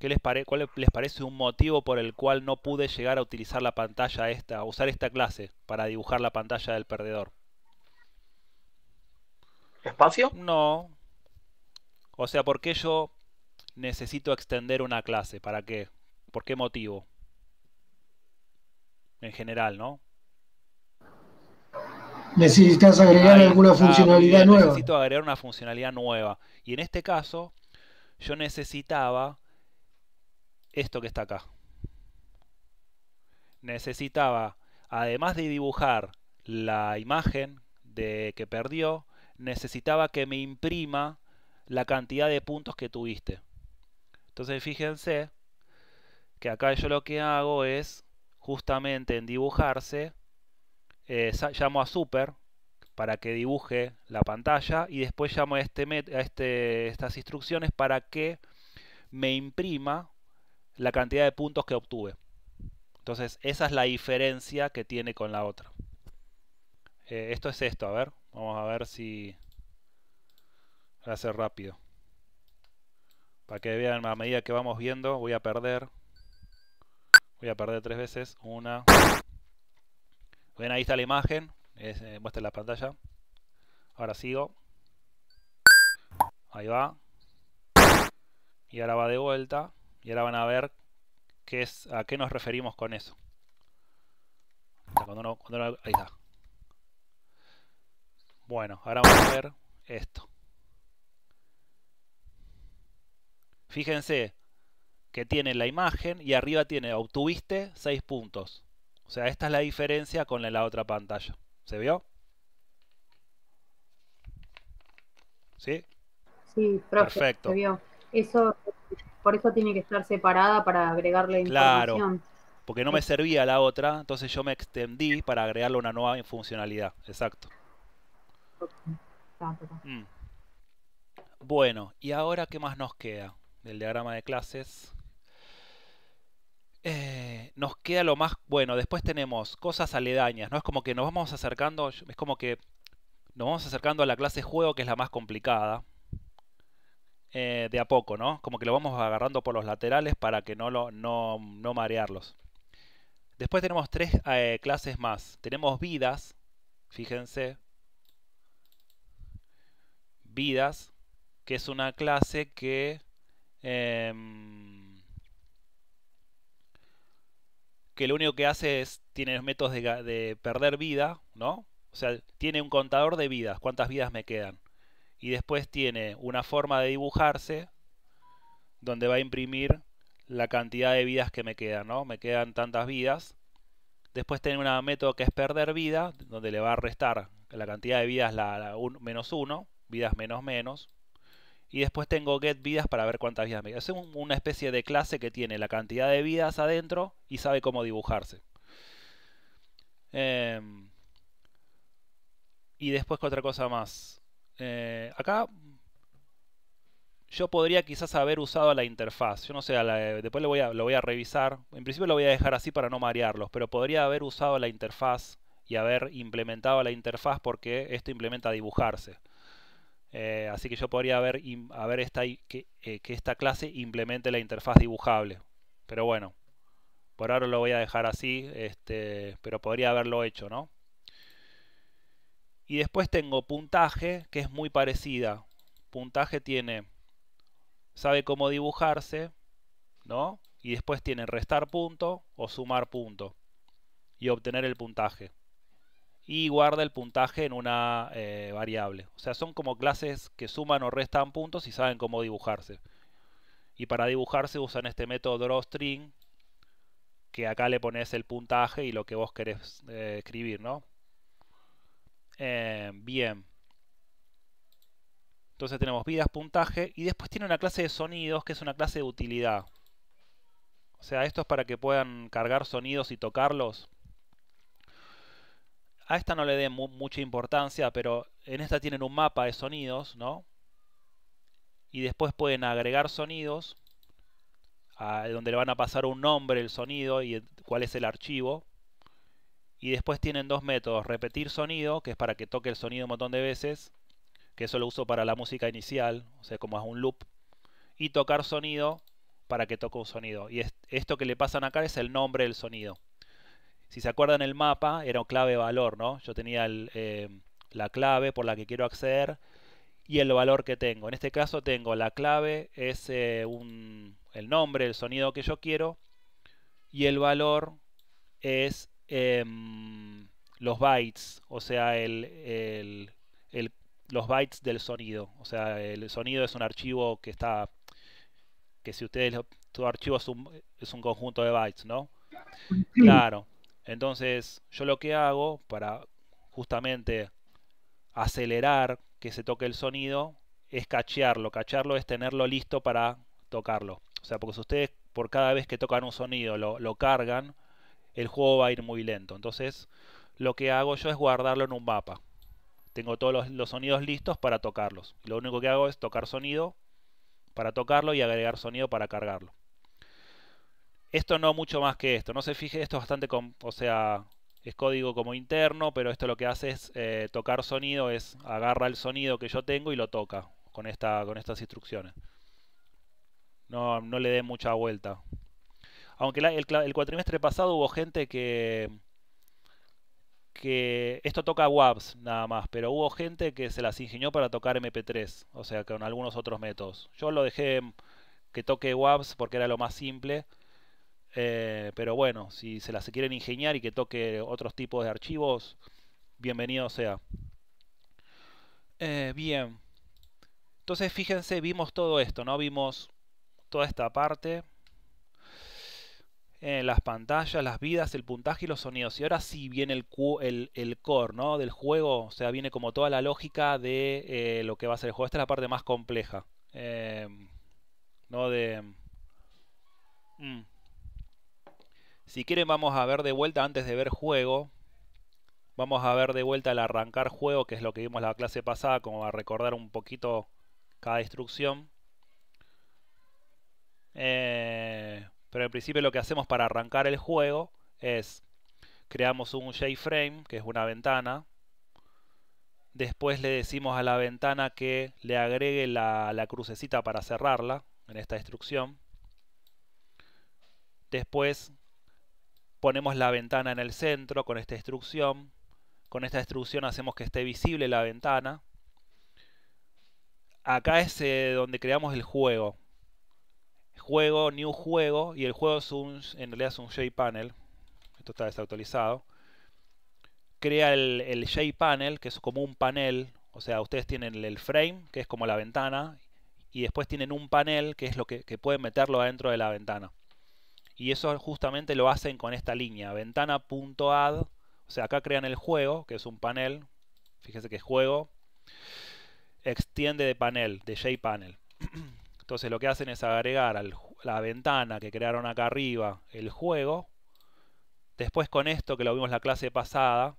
les ¿Cuál les parece un motivo por el cual no pude llegar a utilizar la pantalla esta, a usar esta clase para dibujar la pantalla del perdedor? ¿Espacio? No. O sea, ¿por qué yo necesito extender una clase? ¿Para qué? ¿Por qué motivo? En general, ¿no? Necesitas agregar alguna funcionalidad nueva. Necesito agregar una funcionalidad nueva. Y en este caso, yo necesitaba esto que está acá. Necesitaba, además de dibujar la imagen de que perdió, necesitaba que me imprima la cantidad de puntos que tuviste. Entonces fíjense que acá yo lo que hago es justamente en dibujarse, eh, llamo a super para que dibuje la pantalla y después llamo a, este, a este, estas instrucciones para que me imprima la cantidad de puntos que obtuve. Entonces, esa es la diferencia que tiene con la otra. Eh, esto es esto, a ver. Vamos a ver si... va a ser rápido. Para que vean, a medida que vamos viendo, voy a perder. Voy a perder tres veces. Una. Ven, ahí está la imagen. Eh, muestra la pantalla. Ahora sigo. Ahí va. Y ahora va de vuelta. Y ahora van a ver qué es, a qué nos referimos con eso. ahí está. Bueno, ahora vamos a ver esto. Fíjense que tiene la imagen y arriba tiene obtuviste 6 puntos. O sea, esta es la diferencia con la, otra pantalla. ¿Se vio? ¿Sí? Sí, Perfecto. Eso por eso tiene que estar separada para agregarle claro, Porque no me servía la otra, entonces yo me extendí para agregarle una nueva funcionalidad. Exacto. Mm. Bueno, y ahora qué más nos queda del diagrama de clases. Eh, nos queda lo más bueno. Después tenemos cosas aledañas, ¿no? Es como que nos vamos acercando, es como que nos vamos acercando a la clase juego, que es la más complicada, eh, de a poco, ¿no? Como que lo vamos agarrando por los laterales para que no, lo, no, marearlos. Después tenemos tres eh, clases más. Tenemos vidas, fíjense. Vidas, que es una clase que... Em, que lo único que hace es, tiene los métodos de, de perder vida, ¿no? O sea, tiene un contador de vidas, cuántas vidas me quedan y después tiene una forma de dibujarse donde va a imprimir la cantidad de vidas que me quedan, ¿no? Me quedan tantas vidas. Después tiene un método que es perder vida, donde le va a restar la cantidad de vidas la, menos uno, vidas menos menos. Y después tengo get vidas para ver cuántas vidas me quedan. Es una especie de clase que tiene la cantidad de vidas adentro y sabe cómo dibujarse. Em, y después, otra cosa más? Eh, acá yo podría quizás haber usado la interfaz. Yo no sé, eh, después lo voy, a, revisar. En principio lo voy a dejar así para no marearlos, pero podría haber usado la interfaz y haber implementado la interfaz porque esto implementa dibujarse. Eh, así que yo podría haber, que, que, esta clase implemente la interfaz dibujable. Pero bueno, por ahora lo voy a dejar así, este, pero podría haberlo hecho, ¿no? Y después tengo puntaje, que es muy parecida. Puntaje tiene, sabe cómo dibujarse, ¿no? Y después tiene restar punto o sumar punto y obtener el puntaje. Y guarda el puntaje en una eh, variable. O sea, son como clases que suman o restan puntos y saben cómo dibujarse. Y para dibujarse usan este método drawString, que acá le pones el puntaje y lo que vos querés eh, escribir, ¿no? Eh, bien. Entonces tenemos vidas, puntaje y después tiene una clase de sonidos que es una clase de utilidad. O sea, esto es para que puedan cargar sonidos y tocarlos. A esta no le den mucha importancia, pero en esta tienen un mapa de sonidos, ¿no? Y después pueden agregar sonidos, donde le van a pasar un nombre el sonido y cuál es el archivo. Y después tienen dos métodos, repetir sonido, que es para que toque el sonido un montón de veces, que eso lo uso para la música inicial, o sea, como es un loop, y tocar sonido para que toque un sonido. Y esto que le pasan acá es el nombre del sonido. Si se acuerdan el mapa, era un clave valor, ¿no? Yo tenía eh, la clave por la que quiero acceder y el valor que tengo. En este caso tengo la clave, es eh, un, el nombre, el sonido que yo quiero, y el valor es Em, los bytes, o sea, el, los bytes del sonido. O sea, el sonido es un archivo que está, que si ustedes, tu archivo es un, conjunto de bytes, ¿no? Claro. Entonces, yo lo que hago para justamente acelerar que se toque el sonido es cachearlo. Cachearlo es tenerlo listo para tocarlo. O sea, porque si ustedes por cada vez que tocan un sonido lo, lo cargan, el juego va a ir muy lento. Entonces lo que hago yo es guardarlo en un mapa. Tengo todos los, sonidos listos para tocarlos. Lo único que hago es tocar sonido para tocarlo y agregar sonido para cargarlo. Esto no mucho más que esto. No se fije, esto es bastante, o sea, es código como interno, pero esto lo que hace es eh, tocar sonido, es agarra el sonido que yo tengo y lo toca con, esta, con estas instrucciones. No, no le dé mucha vuelta. Aunque el, cuatrimestre pasado hubo gente que... que esto toca WAVs nada más, pero hubo gente que se las ingenió para tocar MP3, o sea, con algunos otros métodos. Yo lo dejé que toque WAVs porque era lo más simple. Eh, pero bueno, si se las quieren ingeniar y que toque otros tipos de archivos, bienvenido sea. Eh, bien. Entonces, fíjense, vimos todo esto, ¿no? Vimos toda esta parte. Eh, las pantallas, las vidas, el puntaje y los sonidos. Y ahora sí viene el, el, el core ¿no? del juego, o sea, viene como toda la lógica de eh, lo que va a ser el juego. Esta es la parte más compleja. Eh, no de... Mm. Si quieren vamos a ver de vuelta antes de ver juego. Vamos a ver de vuelta al arrancar juego, que es lo que vimos la clase pasada, como a recordar un poquito cada instrucción. Eh, pero en principio lo que hacemos para arrancar el juego es creamos un JFrame, que es una ventana. Después le decimos a la ventana que le agregue la, crucecita para cerrarla en esta instrucción. Después ponemos la ventana en el centro con esta instrucción. Con esta instrucción hacemos que esté visible la ventana. Acá es eh, donde creamos el juego juego, new juego, y el juego es un, en realidad es un JPanel, esto está desactualizado, crea el, el JPanel, que es como un panel, o sea, ustedes tienen el frame, que es como la ventana, y después tienen un panel, que es lo que, que pueden meterlo adentro de la ventana. Y eso justamente lo hacen con esta línea, ventana.add, o sea, acá crean el juego, que es un panel, fíjense que es juego, extiende de panel, de JPanel. (clears throat) Entonces lo que hacen es agregar a la ventana que crearon acá arriba el juego. Después con esto, que lo vimos la clase pasada,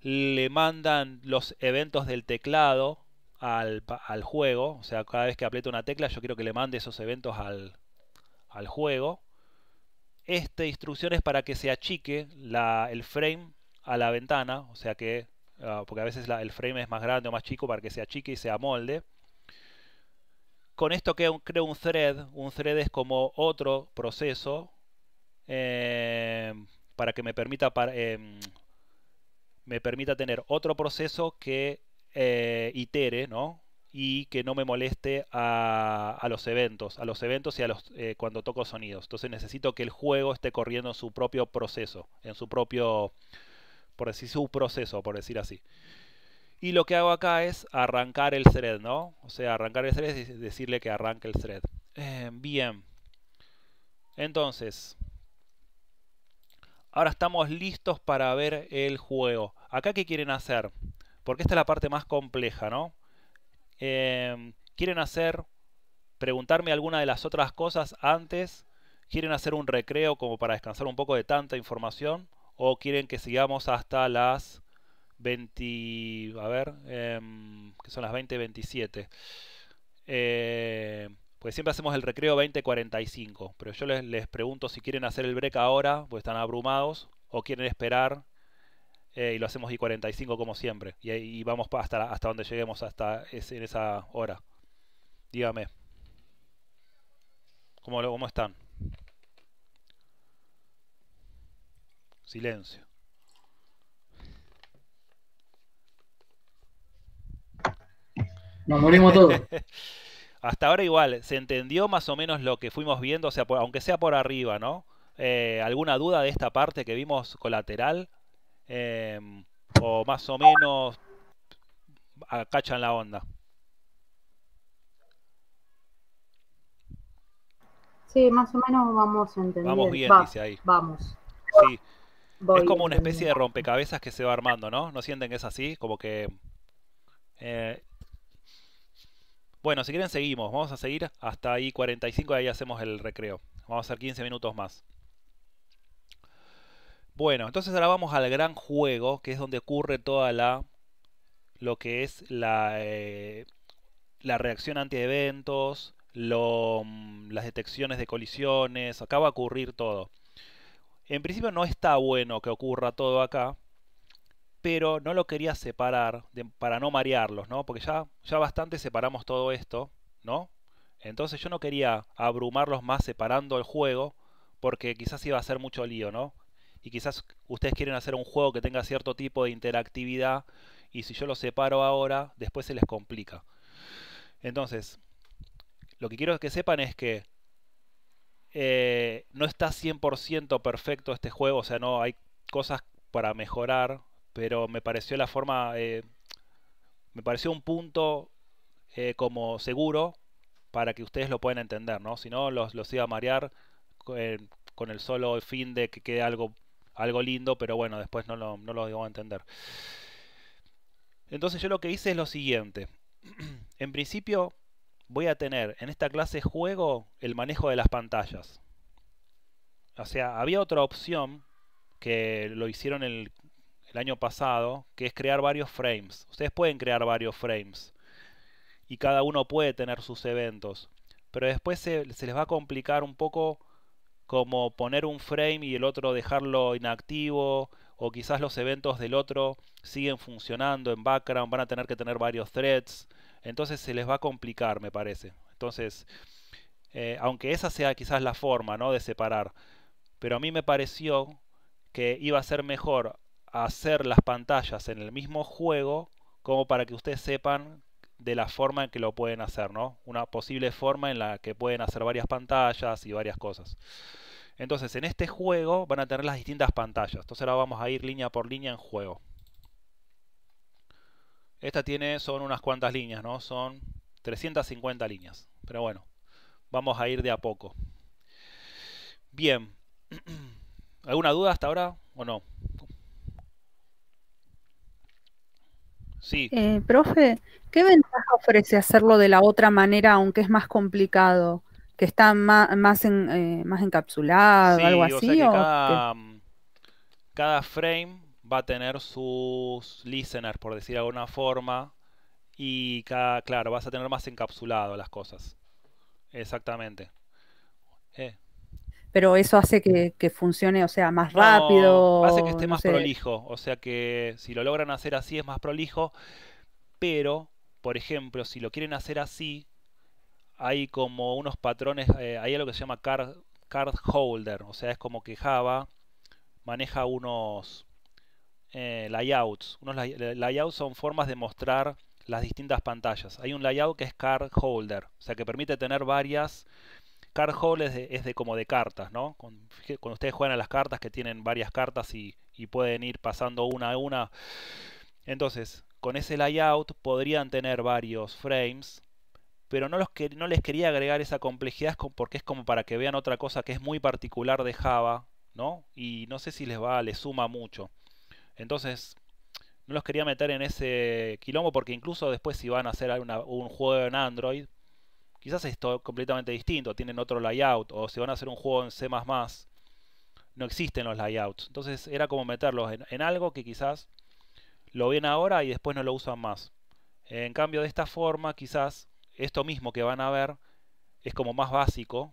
le mandan los eventos del teclado al, juego. O sea, cada vez que aprieto una tecla, yo quiero que le mande esos eventos al, juego. Esta instrucción es para que se achique el frame a la ventana. O sea que, ah, porque a veces el frame es más grande o más chico para que se achique y se amolde. Con esto que creo un thread. Un thread es como otro proceso eh, para que eh, me permita, tener otro proceso que eh, itere, ¿no? Y que no me moleste a, los eventos, a los eventos y a los cuando toco sonidos. Entonces necesito que el juego esté corriendo en su propio proceso, en su propio, por decir su proceso, por decir así. Y lo que hago acá es arrancar el thread, ¿no? O sea, arrancar el thread es decirle que arranque el thread. Eh, bien. Entonces, ahora estamos listos para ver el juego. Acá, ¿qué quieren hacer? Porque esta es la parte más compleja, ¿no? Em, quieren hacer, preguntarme alguna de las otras cosas antes. Quieren hacer un recreo como para descansar un poco de tanta información. O quieren que sigamos hasta las 20, a ver, em, que son las 20.27. Eh, pues siempre hacemos el recreo 20.45, pero yo les, pregunto si quieren hacer el break ahora, porque están abrumados, o quieren esperar eh, y lo hacemos y 45 como siempre, y, vamos hasta, hasta donde lleguemos hasta en esa hora. Dígame, ¿cómo, cómo están? Silencio. (laughs) Hasta ahora igual, ¿se entendió más o menos lo que fuimos viendo? O sea, aunque sea por arriba, ¿no? Eh, ¿Alguna duda de esta parte que vimos colateral? Em, ¿O más o menos cachan la onda? Sí, más o menos vamos entendiendo. Vamos bien, dice ahí. Vamos. Sí. es como una especie de rompecabezas que se va armando, ¿no? ¿No sienten que es así? Como que eh, bueno, si quieren seguimos, vamos a seguir hasta ahí 45 y ahí hacemos el recreo. Vamos a hacer 15 minutos más. Bueno, entonces ahora vamos al gran juego, que es donde ocurre toda la... lo que es la, eh, la reacción ante eventos, mm, las detecciones de colisiones, acá va a ocurrir todo. En principio no está bueno que ocurra todo acá, pero no lo quería separar para no marearlos, ¿no? Porque ya, ya bastante separamos todo esto, ¿no? Entonces yo no quería abrumarlos más separando el juego, porque quizás iba a ser mucho lío, ¿no? Y quizás ustedes quieren hacer un juego que tenga cierto tipo de interactividad, y si yo lo separo ahora, después se les complica. Entonces, lo que quiero que sepan es que eh, no está 100% perfecto este juego, o sea, no hay cosas para mejorar, pero me pareció la forma, eh, me pareció un punto eh, como seguro para que ustedes lo puedan entender, ¿no? Si no, los, los iba a marear eh, con el solo fin de que quede algo, algo lindo, pero bueno, después no lo, no a entender. Entonces yo lo que hice es lo siguiente. (clears throat) en principio voy a tener en esta clase juego el manejo de las pantallas. O sea, había otra opción que lo hicieron el, el año pasado, que es crear varios frames. Ustedes pueden crear varios frames y cada uno puede tener sus eventos, pero después se, les va a complicar un poco como poner un frame y el otro dejarlo inactivo o quizás los eventos del otro siguen funcionando en background, van a tener que tener varios threads, entonces se les va a complicar me parece. Entonces, eh, aunque esa sea quizás la forma ¿no? de separar, pero a mí me pareció que iba a ser mejor hacer las pantallas en el mismo juego como para que ustedes sepan de la forma en que lo pueden hacer, ¿no? Una posible forma en la que pueden hacer varias pantallas y varias cosas. Entonces, en este juego van a tener las distintas pantallas. Entonces ahora vamos a ir línea por línea en juego. Esta tiene, son unas cuantas líneas, ¿no? Son 350 líneas. Pero bueno, vamos a ir de a poco. Bien. (clears throat) ¿Alguna duda hasta ahora o no? Sí. Eh, profe, ¿qué ventaja ofrece hacerlo de la otra manera, aunque es más complicado? ¿Que está más, más, en, eh, más encapsulado, algo así? O sea que mm, cada, frame va a tener sus listeners, por decir de alguna forma, y cada, claro, vas a tener más encapsulado las cosas. Exactamente. Eh pero eso hace que, funcione, o sea, más rápido. Hace que esté más prolijo, o sea que si lo logran hacer así es más prolijo, pero, por ejemplo, si lo quieren hacer así, hay como unos patrones, eh, hay algo que se llama card, card holder, o sea, es como que Java maneja unos eh, layouts. Unos layouts son formas de mostrar las distintas pantallas. Hay un layout que es card holder, o sea que permite tener varias Card es de, como de cartas, ¿no? cuando ustedes juegan a las cartas que tienen varias cartas y, pueden ir pasando una a una. Entonces, con ese layout podrían tener varios frames pero no, los que, no, les quería agregar esa complejidad porque es como para que vean otra cosa que es muy particular de Java, ¿no? Y no sé si les va, suma mucho. Entonces, no los quería meter en ese quilombo porque incluso después si van a hacer un juego en Android, Quizás esto es completamente distinto, tienen otro layout o si van a hacer un juego en C++, no existen los layouts. Entonces era como meterlos en, algo que quizás lo ven ahora y después no lo usan más. En cambio de esta forma quizás esto mismo que van a ver es como más básico,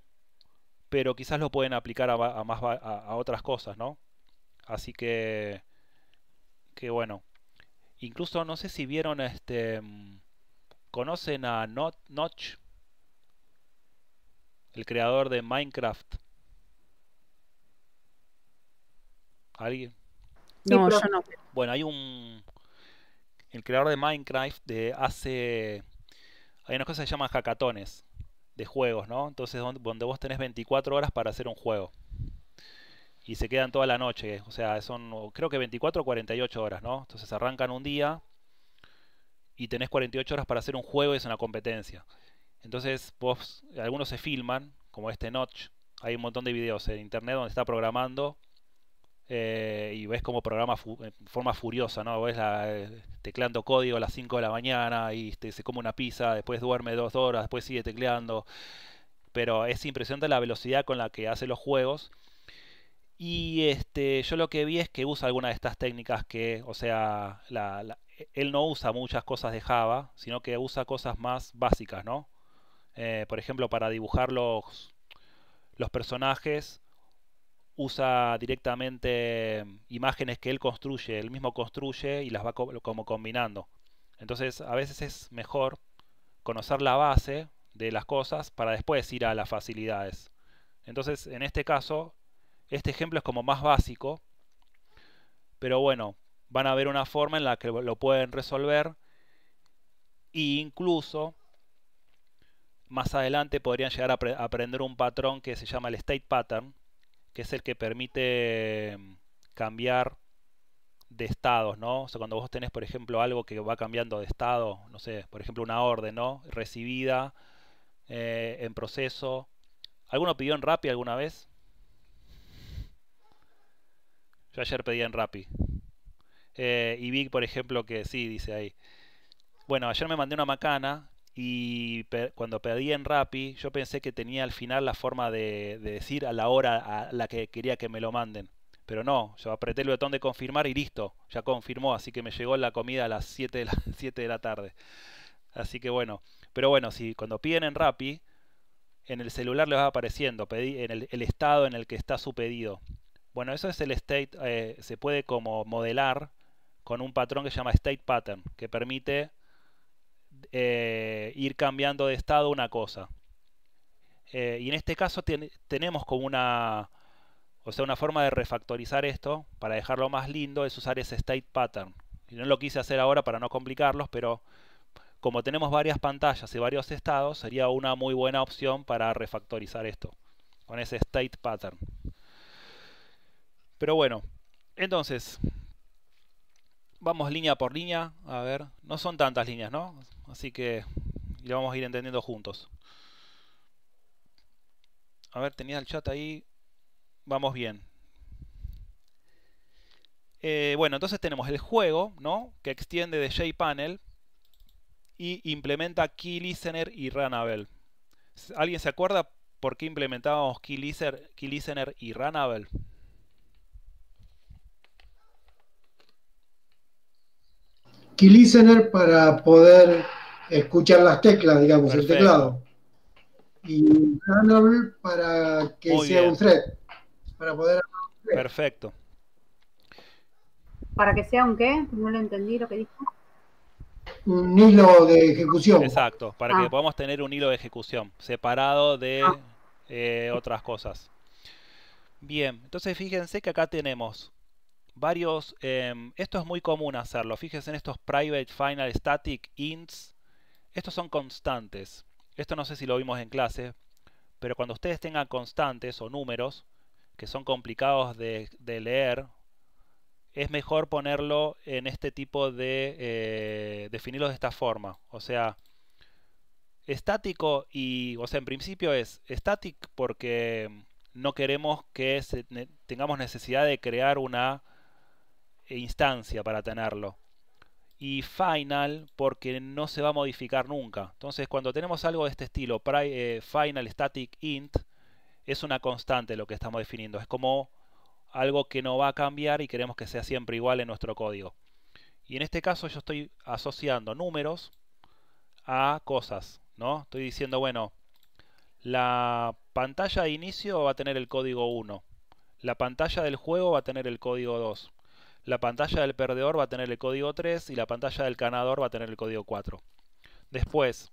pero quizás lo pueden aplicar a, más, a, otras cosas, ¿no? Así que, que bueno. Incluso no sé si vieron este... Mm, ¿Conocen a Notch? el creador de Minecraft. ¿Alguien? No, yo no. Bueno, hay un. El creador de Minecraft de hace. Hay unas cosas que se llaman hackatones de juegos, ¿no? Entonces, donde vos tenés 24 horas para hacer un juego. Y se quedan toda la noche. O sea, son creo que 24 o 48 horas, ¿no? Entonces arrancan un día y tenés 48 horas para hacer un juego y es una competencia. Entonces, vos, algunos se filman, como este Notch. Hay un montón de videos en internet donde está programando eh, y ves como programa forma furiosa, ¿no? Ves la, eh, tecleando código a las 5 de la mañana y se come una pizza, después duerme dos horas, después sigue tecleando. Pero es impresionante la velocidad con la que hace los juegos. Y este, yo lo que vi es que usa alguna de estas técnicas que, o sea, e-, él no usa muchas cosas de Java, sino que usa cosas más básicas, ¿no? Eh, por ejemplo, para dibujar los, personajes usa directamente imágenes que él construye, él mismo construye y las va como combinando. Entonces a veces es mejor conocer la base de las cosas para después ir a las facilidades. Entonces en este caso, este ejemplo es como más básico, pero bueno, van a ver una forma en la que lo pueden resolver e incluso más adelante podrían llegar a aprender un patrón que se llama el state pattern, que es el que permite em, cambiar de estados, ¿no? O sea, cuando vos tenés, por ejemplo, algo que va cambiando de estado, no sé, por ejemplo, una orden, ¿no? Recibida, eh, en proceso. ¿Alguno pidió en Rappi alguna vez? Yo ayer pedí en Rappi. Eh, y vi, por ejemplo, que sí, dice ahí. Bueno, ayer me mandé una macana y cuando pedí en Rappi, yo pensé que tenía al final la forma de, decir a la hora a la que quería que me lo manden. Pero no, yo apreté el botón de confirmar y listo, ya confirmó, así que me llegó la comida a las 7 de la, (laughs) de la tarde. Así que bueno, pero bueno, si cuando piden en Rappi, en el celular les va apareciendo en el, estado en el que está su pedido. Bueno, eso es el state, eh, se puede como modelar con un patrón que se llama state pattern, que permite eh, ir cambiando de estado una cosa. Eh, y en este caso tenemos como una, o sea, una forma de refactorizar esto para dejarlo más lindo es usar ese state pattern. Y no lo quise hacer ahora para no complicarlos, pero como tenemos varias pantallas y varios estados, sería una muy buena opción para refactorizar esto con ese state pattern. Pero bueno, entonces, vamos línea por línea. A ver, no son tantas líneas, ¿no? Así que lo vamos a ir entendiendo juntos. A ver, tenía el chat ahí. Vamos bien. Eh, bueno, entonces tenemos el juego, ¿no? Que extiende de JPanel y implementa KeyListener y ranabel ¿Alguien se acuerda por qué implementábamos KeyListener, y Runnable? key listener para poder escuchar las teclas, digamos, el teclado. Y para que sea un thread, para poder... Perfecto. ¿Para que sea un qué? No lo entendí lo que dijo. Un hilo de ejecución. Exacto, para que ah. podamos tener un hilo de ejecución separado de ah. eh, otras cosas. Bien, entonces fíjense que acá tenemos varios... Em, esto es muy común hacerlo. Fíjense en estos private final static ints. Estos son constantes. Esto no sé si lo vimos en clase, pero cuando ustedes tengan constantes o números que son complicados de, leer, es mejor ponerlo en este tipo de... Eh, definirlos de esta forma. O sea, estático y... O sea, en principio es static porque no queremos que tengamos necesidad de crear una e instancia para tenerlo. Y final porque no se va a modificar nunca. Entonces cuando tenemos algo de este estilo, eh, final static int, es una constante lo que estamos definiendo. Es como algo que no va a cambiar y queremos que sea siempre igual en nuestro código. Y en este caso yo estoy asociando números a cosas, ¿no? Estoy diciendo, bueno, la pantalla de inicio va a tener el código 1, la pantalla del juego va a tener el código 2, la pantalla del perdedor va a tener el código 3 y la pantalla del ganador va a tener el código 4. Después,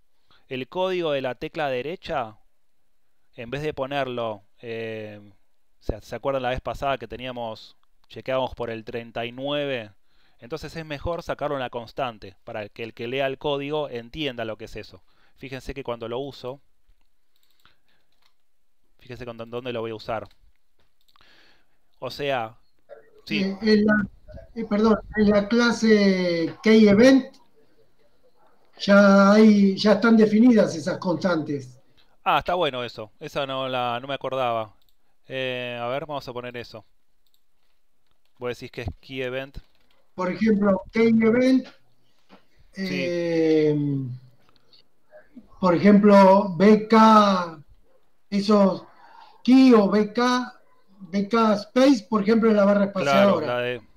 el código de la tecla derecha, en vez de ponerlo, eh, ¿se acuerdan la vez pasada que teníamos, chequeábamos por el 39? Entonces es mejor sacarlo en la constante, para que el que lea el código entienda lo que es eso. Fíjense que cuando lo uso, fíjense con dónde lo voy a usar. O sea, sí. Eh, eh, perdón, en la clase Key Event ya, hay, ya están definidas esas constantes. Ah, está bueno eso. Esa no, la, no me acordaba. Eh, a ver, vamos a poner eso. Vos decís que es Key Event. Por ejemplo, Key Event. Eh, por ejemplo, BK, esos Key o BK, BK Space, por ejemplo, en la barra espaciadora. Claro, la de...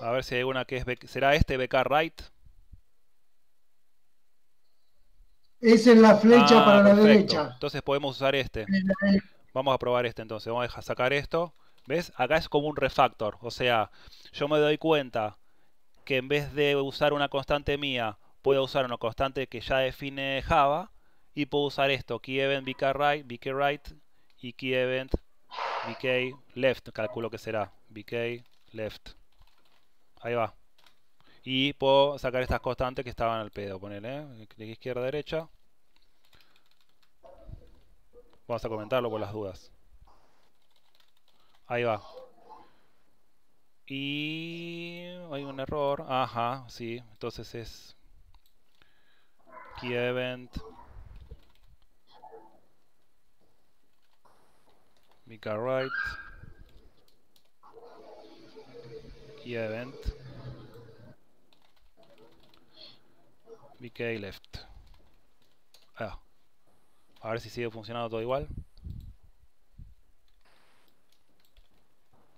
A ver si hay una que es. ¿Será este BK Right? Esa es la flecha ah, para la derecha. Entonces podemos usar este. Eh, eh. Vamos a probar este entonces. Vamos a sacar esto. ¿Ves? Acá es como un refactor. O sea, yo me doy cuenta que en vez de usar una constante mía, puedo usar una constante que ya define Java. Y puedo usar esto, right, BK right y event BK left calculo que será bk left. Ahí va. Y puedo sacar estas constantes que estaban al pedo. Ponele, ¿eh? clic izquierda, derecha. Vamos a comentarlo por las dudas. Ahí va. Y hay un error. Ajá, sí. Entonces es key event. vk right. y event BK left. Ah. A ver si sigue funcionando todo igual.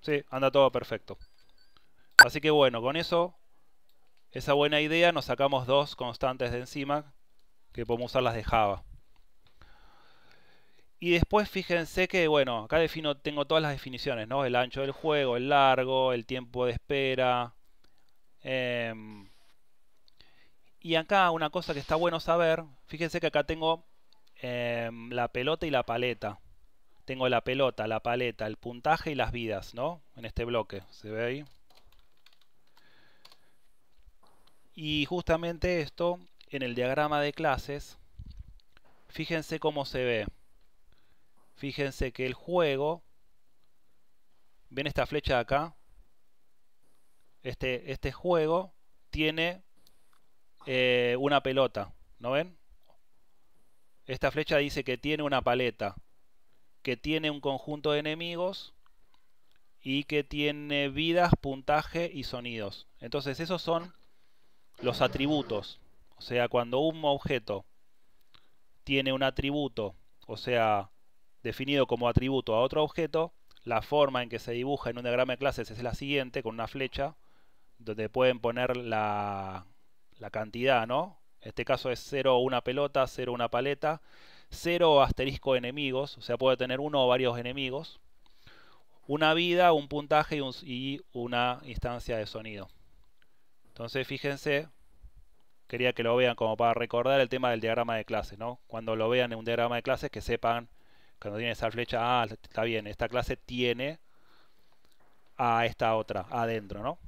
Sí, anda todo perfecto. Así que bueno, con eso, esa buena idea, nos sacamos dos constantes de encima que podemos usar las de Java. Y después fíjense que, bueno, acá defino, tengo todas las definiciones, ¿no? El ancho del juego, el largo, el tiempo de espera. Em, y acá una cosa que está bueno saber, fíjense que acá tengo em, la pelota y la paleta. Tengo la pelota, la paleta, el puntaje y las vidas, ¿no? En este bloque, ¿se ve ahí? Y justamente esto, en el diagrama de clases, fíjense cómo se ve. Fíjense que el juego, ven esta flecha de acá, este, este juego tiene eh, una pelota, ¿no ven? Esta flecha dice que tiene una paleta, que tiene un conjunto de enemigos y que tiene vidas, puntaje y sonidos. Entonces esos son los atributos. O sea, cuando un objeto tiene un atributo, o sea, definido como atributo a otro objeto, la forma en que se dibuja en un diagrama de clases es la siguiente, con una flecha, donde pueden poner la, cantidad, ¿no? En este caso es 0 una pelota, 0 una paleta, 0 asterisco enemigos, o sea, puede tener uno o varios enemigos, una vida, un puntaje y, una instancia de sonido. Entonces, fíjense, quería que lo vean como para recordar el tema del diagrama de clases, ¿no? Cuando lo vean en un diagrama de clases, que sepan cuando tiene esa flecha, ah, está bien, esta clase tiene a esta otra adentro, ¿no?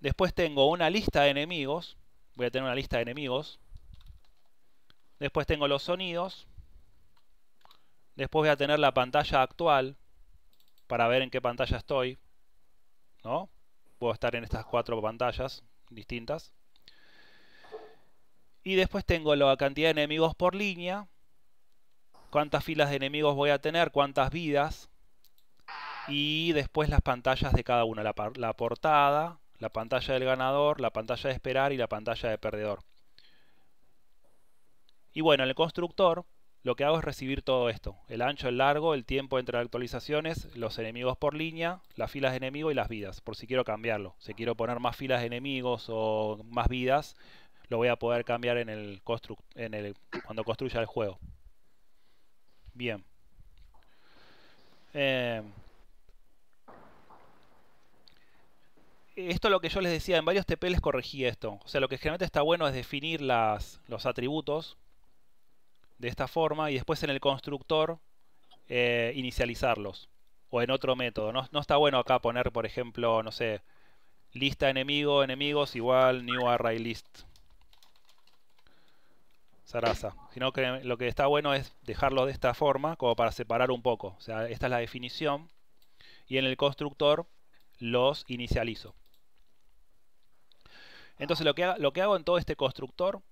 Después tengo una lista de enemigos. Voy a tener una lista de enemigos. Después tengo los sonidos. Después voy a tener la pantalla actual para ver en qué pantalla estoy. ¿No? Puedo estar en estas cuatro pantallas distintas. Y después tengo la cantidad de enemigos por línea, cuántas filas de enemigos voy a tener, cuántas vidas. Y después las pantallas de cada una. la, portada, la pantalla del ganador, la pantalla de esperar y la pantalla de perdedor. Y bueno, en el constructor lo que hago es recibir todo esto. El ancho, el largo, el tiempo entre las actualizaciones, los enemigos por línea, las filas de enemigo y las vidas, por si quiero cambiarlo. Si quiero poner más filas de enemigos o más vidas, lo voy a poder cambiar en el cuando construya el juego. Bien. Eh, esto es lo que yo les decía, en varios TP les corregí esto. O sea, lo que generalmente está bueno es definir las, los atributos de esta forma y después en el constructor eh, inicializarlos. O en otro método. No, no, está bueno acá poner, por ejemplo, no sé, lista enemigo, enemigos igual new array list. Si sino que lo que está bueno es dejarlo de esta forma como para separar un poco. O sea, esta es la definición y en el constructor los inicializo. Entonces lo que, hago, lo que hago en todo este constructor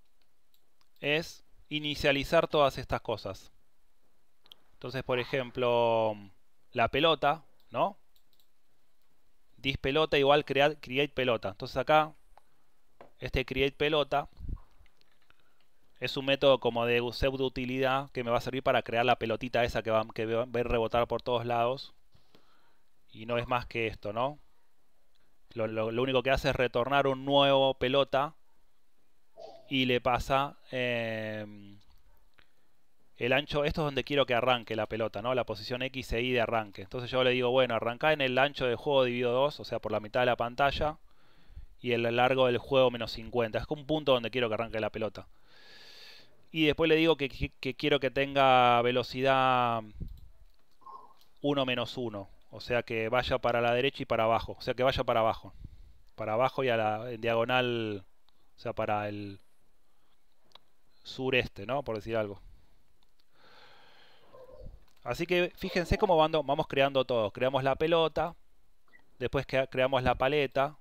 es inicializar todas estas cosas. Entonces, por ejemplo, la pelota, ¿no? Dispelota igual create pelota. Entonces acá, este create pelota es un método como de pseudo utilidad que me va a servir para crear la pelotita esa que, va, que a ver rebotar por todos lados. Y no es más que esto, ¿no? Lo, único que hace es retornar un nuevo pelota y le pasa em, el ancho. Esto es donde quiero que arranque la pelota, ¿no? La posición X e Y de arranque. Entonces yo le digo, bueno, arranca en el ancho de juego dividido 2, o sea, por la mitad de la pantalla. Y el largo del juego menos 50. Es un punto donde quiero que arranque la pelota. Y después le digo que, quiero que tenga velocidad 1 menos 1. O sea que vaya para la derecha y para abajo. O sea que vaya para abajo. Para abajo y a la en diagonal. O sea, para el sureste, ¿no? Por decir algo. Así que fíjense cómo vamos, vamos creando todo. Creamos la pelota. Después creamos la paleta.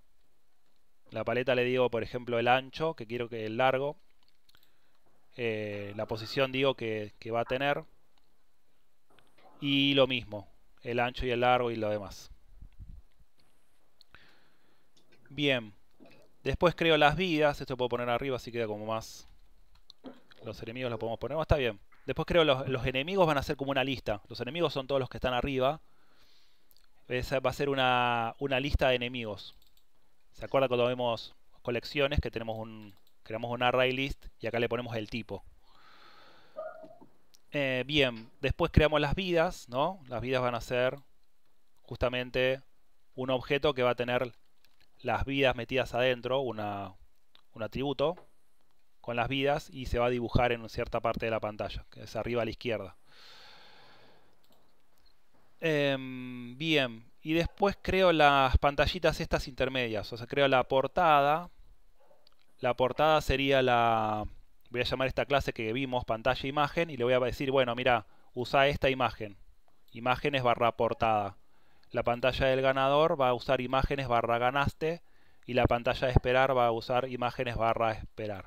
La paleta le digo, por ejemplo, el ancho, que quiero que el largo. Eh, la posición digo que, va a tener y lo mismo, el ancho y el largo y lo demás. Bien, después creo las vidas, esto puedo poner arriba así queda como más... Los enemigos los podemos poner, está bien. Después creo los, los enemigos van a ser como una lista. Los enemigos son todos los que están arriba. Esa va a ser una, una lista de enemigos. ¿Se acuerda cuando vemos colecciones que tenemos un, Creamos un array list y acá le ponemos el tipo. Eh, bien, después creamos las vidas, ¿no? Las vidas van a ser justamente un objeto que va a tener las vidas metidas adentro, un atributo con las vidas y se va a dibujar en cierta parte de la pantalla, que es arriba a la izquierda. Em, bien, y después creo las pantallitas estas intermedias, o sea, creo la portada, la portada sería la... Voy a llamar esta clase que vimos, pantalla e imagen, y le voy a decir, bueno, mira, usa esta imagen. Imágenes barra portada. La pantalla del ganador va a usar imágenes barra ganaste y la pantalla de esperar va a usar imágenes barra esperar.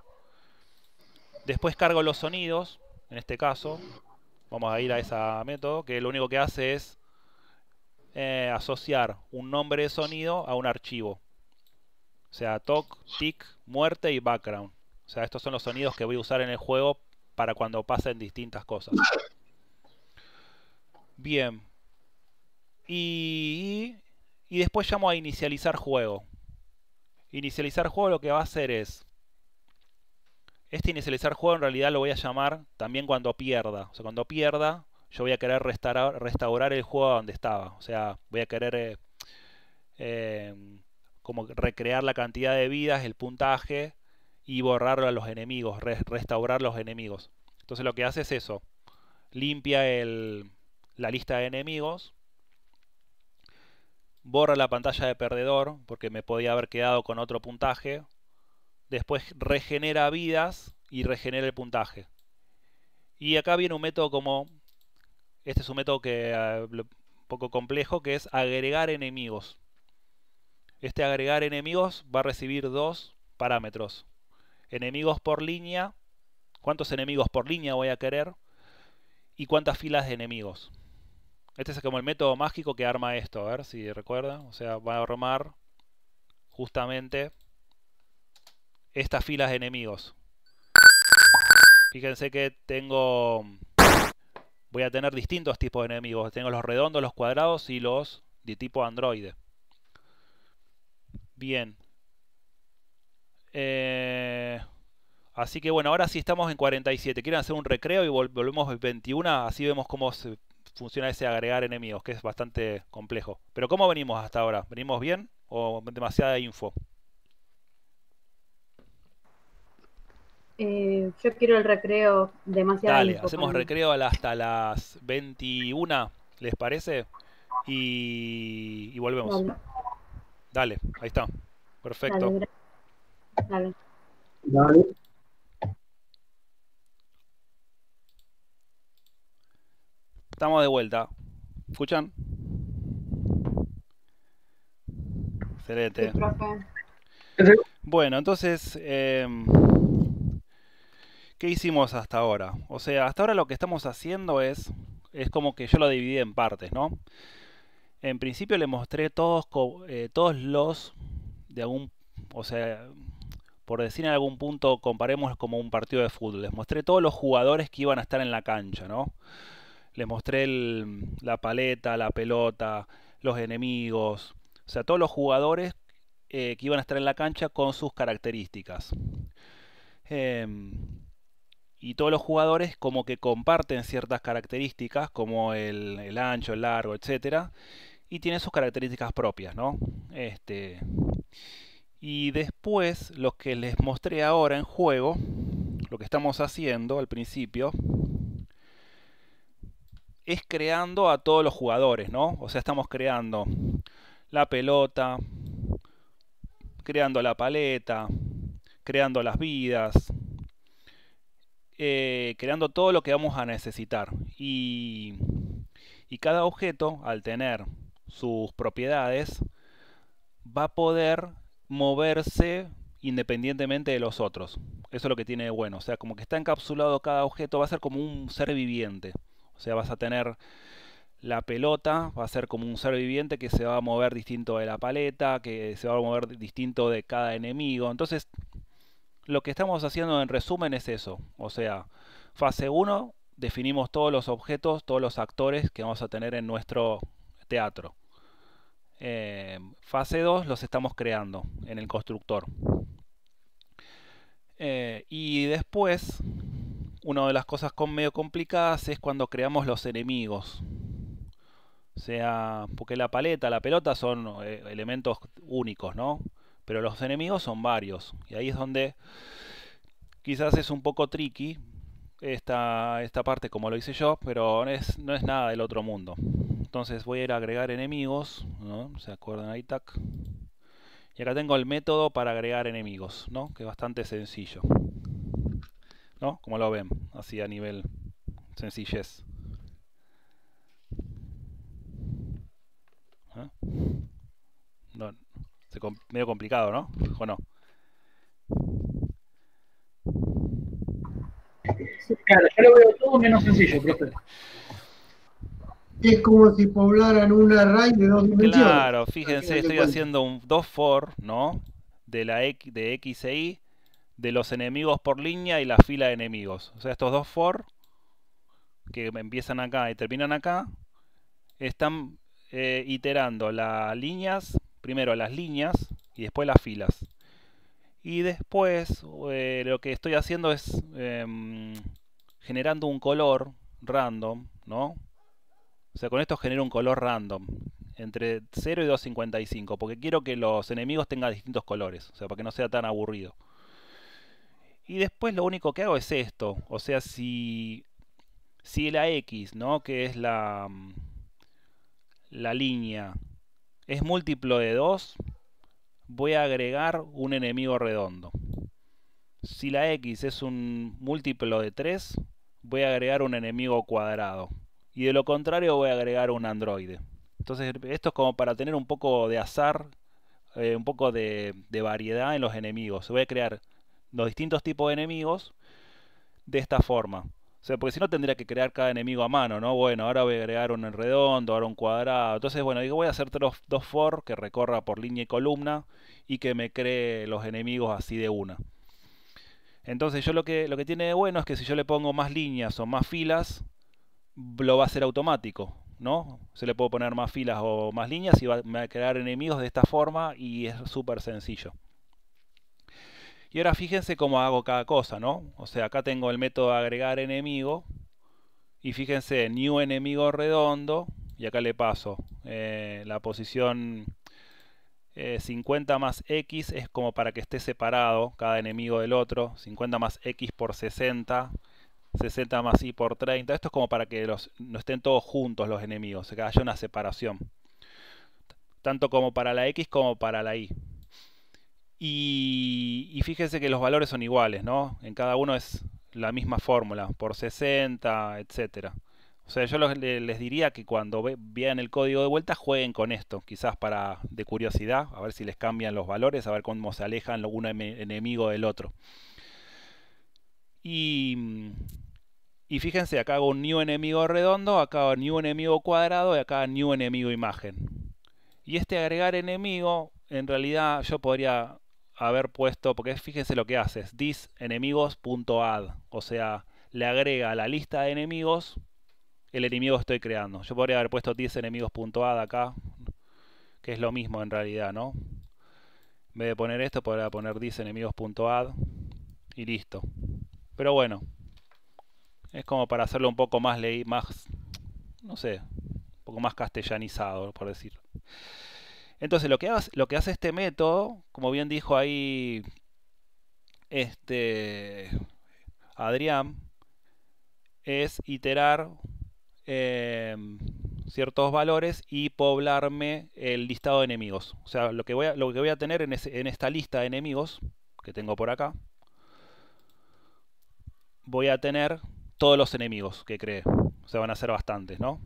Después cargo los sonidos, en este caso. Vamos a ir a esa método, que lo único que hace es eh, asociar un nombre de sonido a un archivo. O sea, toc, tic, muerte y background. O sea, estos son los sonidos que voy a usar en el juego para cuando pasen distintas cosas. Bien. Y, y después llamo a inicializar juego. Inicializar juego lo que va a hacer es... Este inicializar juego en realidad lo voy a llamar también cuando pierda. O sea, cuando pierda yo voy a querer restaurar, el juego donde estaba. O sea, voy a querer eh, eh, como recrear la cantidad de vidas, el puntaje y borrarlo a los enemigos, restaurar los enemigos. Entonces lo que hace es eso, limpia la lista de enemigos, borra la pantalla de perdedor, porque me podía haber quedado con otro puntaje, después regenera vidas y regenera el puntaje. Y acá viene un método como, este es un método que un ah, poco complejo, que es agregar enemigos. Este agregar enemigos va a recibir dos parámetros. Enemigos por línea, cuántos enemigos por línea voy a querer y cuántas filas de enemigos. Este es como el método mágico que arma esto, a ver si recuerda. O sea, va a armar justamente estas filas de enemigos. Fíjense que tengo... Voy a tener distintos tipos de enemigos. Tengo los redondos, los cuadrados y los de tipo androide. Bien. Eh, así que bueno, ahora sí estamos en 47. Quieren hacer un recreo y volvemos 21. Así vemos cómo funciona ese agregar enemigos, que es bastante complejo. Pero ¿cómo venimos hasta ahora? ¿Venimos bien o demasiada info? Eh, yo quiero el recreo demasiado. Dale, hacemos recreo hasta las 21, ¿les parece? Y, y volvemos. Dale, ahí está. Perfecto. Dale. Dale. Estamos de vuelta. ¿Escuchan? Excelente. bueno, entonces, em, ¿qué hicimos hasta ahora? O sea, hasta ahora lo que estamos haciendo es, es como que yo lo dividí en partes, ¿no? En principio le mostré todos, eh, todos los de algún, o sea, por decir en algún punto, comparemos como un partido de fútbol. Les mostré todos los jugadores que iban a estar en la cancha, ¿no? Les mostré la paleta, la pelota, los enemigos, o sea, todos los jugadores eh, que iban a estar en la cancha con sus características. Em, y todos los jugadores como que comparten ciertas características, como el, el ancho, el largo, etcétera y tiene sus características propias, ¿no? Este, y después lo que les mostré ahora en juego, lo que estamos haciendo al principio, es creando a todos los jugadores, ¿no? O sea, estamos creando la pelota, creando la paleta, creando las vidas, eh, creando todo lo que vamos a necesitar. Y, y cada objeto, al tener sus propiedades, va a poder moverse independientemente de los otros. Eso es lo que tiene de bueno. O sea, como que está encapsulado cada objeto, va a ser como un ser viviente. O sea, vas a tener la pelota, va a ser como un ser viviente que se va a mover distinto de la paleta, que se va a mover distinto de cada enemigo. Entonces, lo que estamos haciendo en resumen es eso. O sea, fase 1, definimos todos los objetos, todos los actores que vamos a tener en nuestro teatro. Eh, fase 2 los estamos creando en el constructor. Eh, y después, una de las cosas con medio complicadas es cuando creamos los enemigos. O sea, porque la paleta, la pelota son eh, elementos únicos, ¿no? Pero los enemigos son varios. Y ahí es donde quizás es un poco tricky esta, parte como lo hice yo, pero no es nada del otro mundo. Entonces voy a ir a agregar enemigos, ¿Se acuerdan ahí? Tac. Y acá tengo el método para agregar enemigos, ¿no? Que es bastante sencillo. ¿No? Como lo ven, así a nivel sencillez. ¿Ah? No, se medio complicado, ¿no? ¿O no? Claro, yo lo veo todo menos sencillo, profe. Es como si poblaran un array de dos dimensiones. Claro, fíjense, estoy haciendo un 2 for, ¿no? De la X, de X e Y, de los enemigos por línea y la fila de enemigos. O sea, estos dos for que empiezan acá y terminan acá, están eh, iterando las líneas, primero las líneas y después las filas. Y después eh, lo que estoy haciendo es em, generando un color random, ¿no? O sea, con esto genero un color random entre 0 y 2.55, porque quiero que los enemigos tengan distintos colores, o sea, para que no sea tan aburrido. Y después lo único que hago es esto, o sea, si, si la X, ¿no? que es la, mm, la línea, es múltiplo de 2, voy a agregar un enemigo redondo. Si la X es un múltiplo de 3, voy a agregar un enemigo cuadrado y de lo contrario voy a agregar un androide. Entonces esto es como para tener un poco de azar, eh, un poco de, variedad en los enemigos. Voy a crear los distintos tipos de enemigos de esta forma. O sea, porque si no tendría que crear cada enemigo a mano, ¿no? Bueno, ahora voy a agregar un redondo, ahora un cuadrado. Entonces, bueno, digo, voy a hacer dos, dos for que recorra por línea y columna y que me cree los enemigos así de una. Entonces, yo lo que, lo que tiene de bueno es que si yo le pongo más líneas o más filas, lo va a hacer automático, ¿no? Se le puedo poner más filas o más líneas y va, a crear enemigos de esta forma y es súper sencillo. Y ahora fíjense cómo hago cada cosa, ¿no? O sea, acá tengo el método agregar enemigo y fíjense, new enemigo redondo y acá le paso eh, la posición 50 eh, más X es como para que esté separado cada enemigo del otro, 50 más X por 60 60 más y por 30. Esto es como para que no estén todos juntos los enemigos, que haya una separación. Tanto como para la x como para la y. Y, fíjense que los valores son iguales, ¿no? En cada uno es la misma fórmula, por 60, etcétera. O sea, yo les diría que cuando vean el código de vuelta jueguen con esto, quizás para de curiosidad, a ver si les cambian los valores, a ver cómo se alejan uno enemigo del otro. Mm, y, fíjense, acá hago un new enemigo redondo, acá hago new enemigo cuadrado y acá new enemigo imagen. Y este agregar enemigo, en realidad yo podría haber puesto, porque fíjense lo que hace, es o sea, le agrega a la lista de enemigos el enemigo que estoy creando. Yo podría haber puesto 10 acá, que es lo mismo en realidad, ¿no? En vez de poner esto, podría poner disEnemigos.add y listo. Pero bueno, es como para hacerlo un poco más leí, más, no sé, un poco más castellanizado, por decirlo. Entonces, lo que, hace, lo que hace este método, como bien dijo ahí este Adrián, es iterar em, ciertos valores y poblarme el listado de enemigos. O sea, lo que voy a, lo que voy a tener en esta lista de enemigos que tengo por acá, voy a tener todos los enemigos que cree. O sea, van a ser bastantes, ¿no?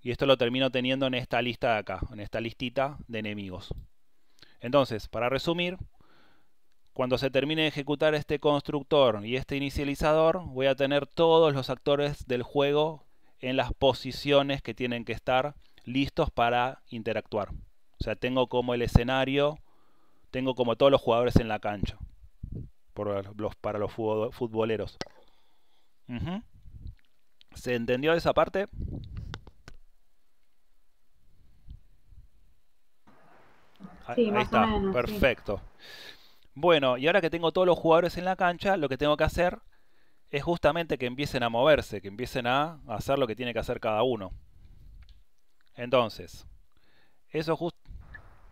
Y esto lo termino teniendo en esta lista de acá, en esta listita de enemigos. Entonces, para resumir, cuando se termine de ejecutar este constructor y este inicializador, voy a tener todos los actores del juego en las posiciones que tienen que estar listos para interactuar. O sea, tengo como el escenario, tengo como todos los jugadores en la cancha, por los, para los futboleros. ¿Se entendió esa parte? Sí, Ahí está, perfecto. Bueno, y ahora que tengo todos los jugadores en la cancha, lo que tengo que hacer es justamente que empiecen a moverse, que empiecen a hacer lo que tiene que hacer cada uno. Entonces, eso justo...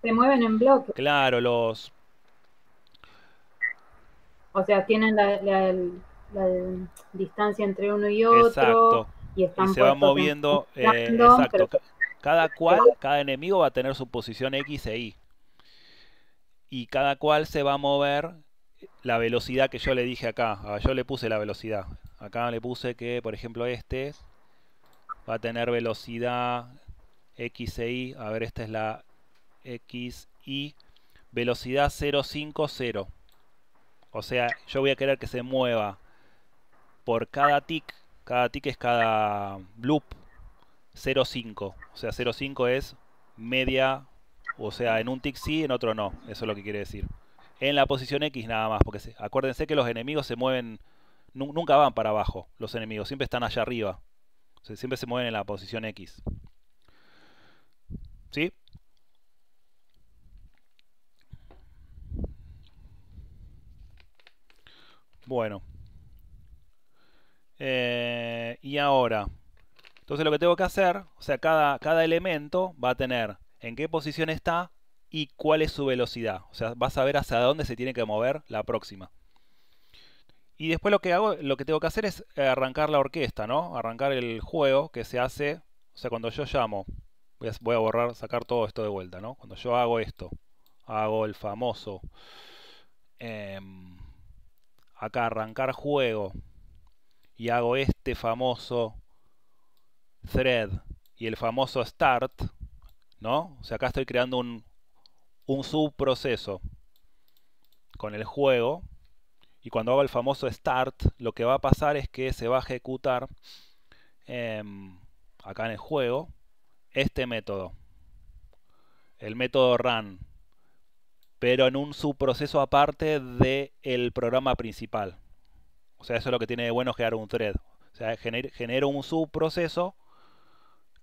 Se mueven en bloque. Claro, los... O sea, tienen la, la distancia entre uno y otro. Exacto. Y, se va moviendo. Eh, exacto. Cada cual, cada enemigo va a tener su posición X e Y. Y cada cual se va a mover la velocidad que yo le dije acá. Yo le puse la velocidad. Acá le puse que, por ejemplo, este va a tener velocidad X e Y. A ver, esta es la X, Y. Velocidad 050. O sea, yo voy a querer que se mueva por cada tick. Cada tick es cada bloop 0,5. O sea, 0,5 es media. O sea, en un tick sí, en otro no. Eso es lo que quiere decir. En la posición X nada más. Porque acuérdense que los enemigos se mueven. nunca van para abajo los enemigos. Siempre están allá arriba. siempre se mueven en la posición X. ¿Sí? Bueno. Eh, y ahora, entonces lo que tengo que hacer, o sea, cada, cada elemento va a tener en qué posición está y cuál es su velocidad. O sea, va a saber hacia dónde se tiene que mover la próxima. Y después lo que hago, lo que tengo que hacer es arrancar la orquesta, ¿no? Arrancar el juego que se hace, o sea, cuando yo llamo, voy a, voy a borrar, sacar todo esto de vuelta, ¿no? Cuando yo hago esto, hago el famoso, em, acá arrancar juego, y hago este famoso thread y el famoso start, ¿no? O sea, acá estoy creando un, subproceso con el juego y cuando hago el famoso start, lo que va a pasar es que se va a ejecutar em, acá en el juego este método, el método run, pero en un subproceso aparte del programa principal. O sea, eso es lo que tiene de bueno crear un thread. O sea, genero un subproceso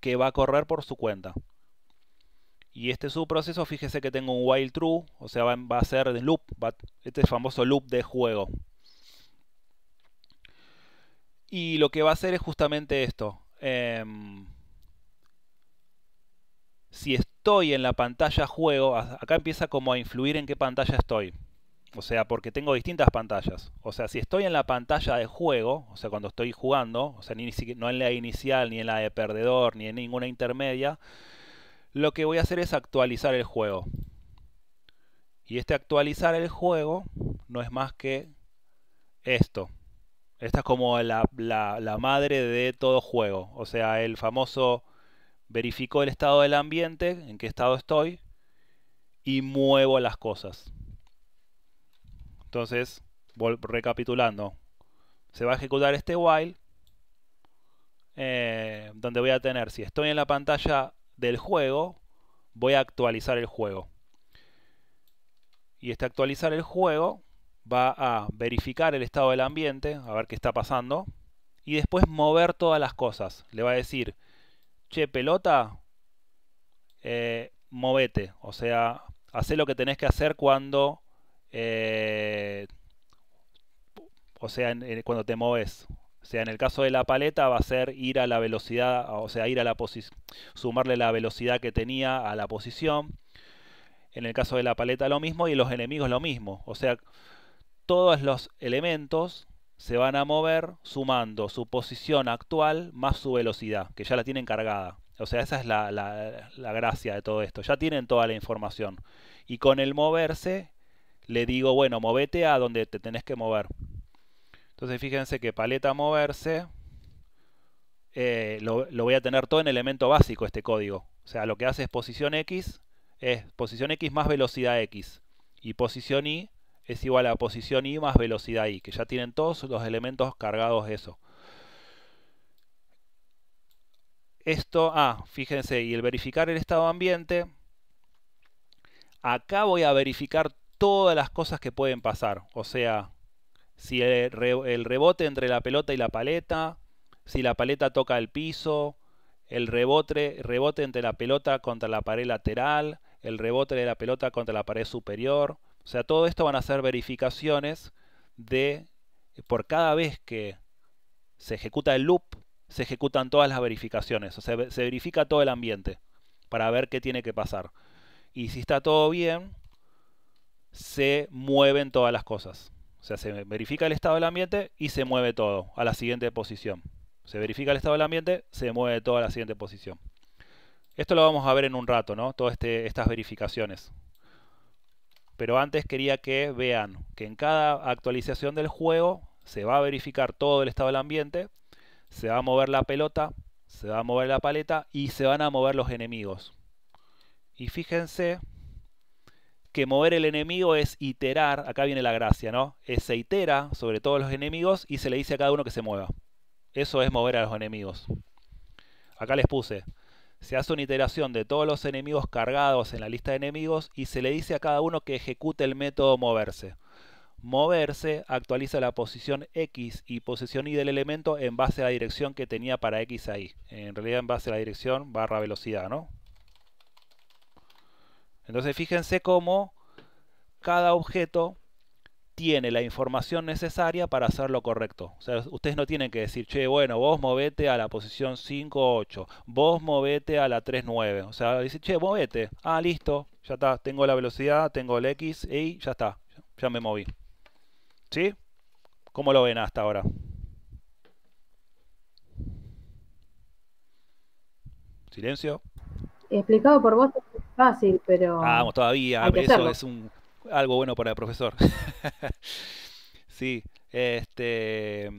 que va a correr por su cuenta. Y este subproceso, fíjese que tengo un while true, o sea, va, a ser el loop, este famoso loop de juego. Y lo que va a hacer es justamente esto. Em, si estoy en la pantalla juego, acá empieza como a influir en qué pantalla estoy. O sea, porque tengo distintas pantallas. O sea, si estoy en la pantalla de juego, o sea, cuando estoy jugando, o sea, no en la inicial, ni en la de perdedor, ni en ninguna intermedia, lo que voy a hacer es actualizar el juego. Y este actualizar el juego no es más que esto. Esta es como la, madre de todo juego. O sea, el famoso verifico el estado del ambiente, en qué estado estoy, y muevo las cosas. Entonces, recapitulando, se va a ejecutar este while eh, donde voy a tener, si estoy en la pantalla del juego, voy a actualizar el juego. Y este actualizar el juego va a verificar el estado del ambiente, a ver qué está pasando, y después mover todas las cosas. Le va a decir, che, pelota, eh, movete, o sea, hace lo que tenés que hacer cuando eh, o sea, cuando te moves. O sea, en el caso de la paleta va a ser ir a la velocidad, o sea, ir a la posición, sumarle la velocidad que tenía a la posición. En el caso de la paleta lo mismo y los enemigos lo mismo. O sea, todos los elementos se van a mover sumando su posición actual más su velocidad, que ya la tienen cargada. O sea, esa es la gracia de todo esto. Ya tienen toda la información. Y con el moverse le digo, bueno, movete a donde te tenés que mover. Entonces fíjense que paleta moverse, eh, lo, voy a tener todo en elemento básico este código. O sea, lo que hace es posición X, es posición X más velocidad X. Y posición Y es igual a posición Y más velocidad Y, que ya tienen todos los elementos cargados eso. Esto, ah, fíjense, y el verificar el estado ambiente, acá voy a verificar todas las cosas que pueden pasar. O sea, si el, rebote entre la pelota y la paleta, si la paleta toca el piso, el rebote, rebote entre la pelota contra la pared lateral, el rebote de la pelota contra la pared superior. O sea, todo esto van a ser verificaciones de por cada vez que se ejecuta el loop, se ejecutan todas las verificaciones. O sea, se verifica todo el ambiente para ver qué tiene que pasar. Y si está todo bien, se mueven todas las cosas. O sea, se verifica el estado del ambiente y se mueve todo a la siguiente posición. Se verifica el estado del ambiente, se mueve todo a la siguiente posición. Esto lo vamos a ver en un rato, ¿no? Todas este, estas verificaciones. Pero antes quería que vean que en cada actualización del juego se va a verificar todo el estado del ambiente, se va a mover la pelota, se va a mover la paleta y se van a mover los enemigos. Y fíjense que mover el enemigo es iterar, acá viene la gracia, ¿no? se itera sobre todos los enemigos y se le dice a cada uno que se mueva. Eso es mover a los enemigos. Acá les puse, se hace una iteración de todos los enemigos cargados en la lista de enemigos y se le dice a cada uno que ejecute el método moverse. Moverse actualiza la posición X y posición Y del elemento en base a la dirección que tenía para X ahí. En realidad en base a la dirección barra velocidad, ¿no? Entonces fíjense cómo cada objeto tiene la información necesaria para hacerlo correcto. O sea, ustedes no tienen que decir, che, bueno, vos movete a la posición 5, 8, vos movete a la 3, 9. O sea, dice, che, movete. Ah, listo, ya está, tengo la velocidad, tengo el X y ya está, ya me moví. ¿Sí? ¿Cómo lo ven hasta ahora? Silencio. Explicado por vos fácil, pero. Vamos, todavía, eso es un, algo bueno para el profesor. (laughs) sí, este.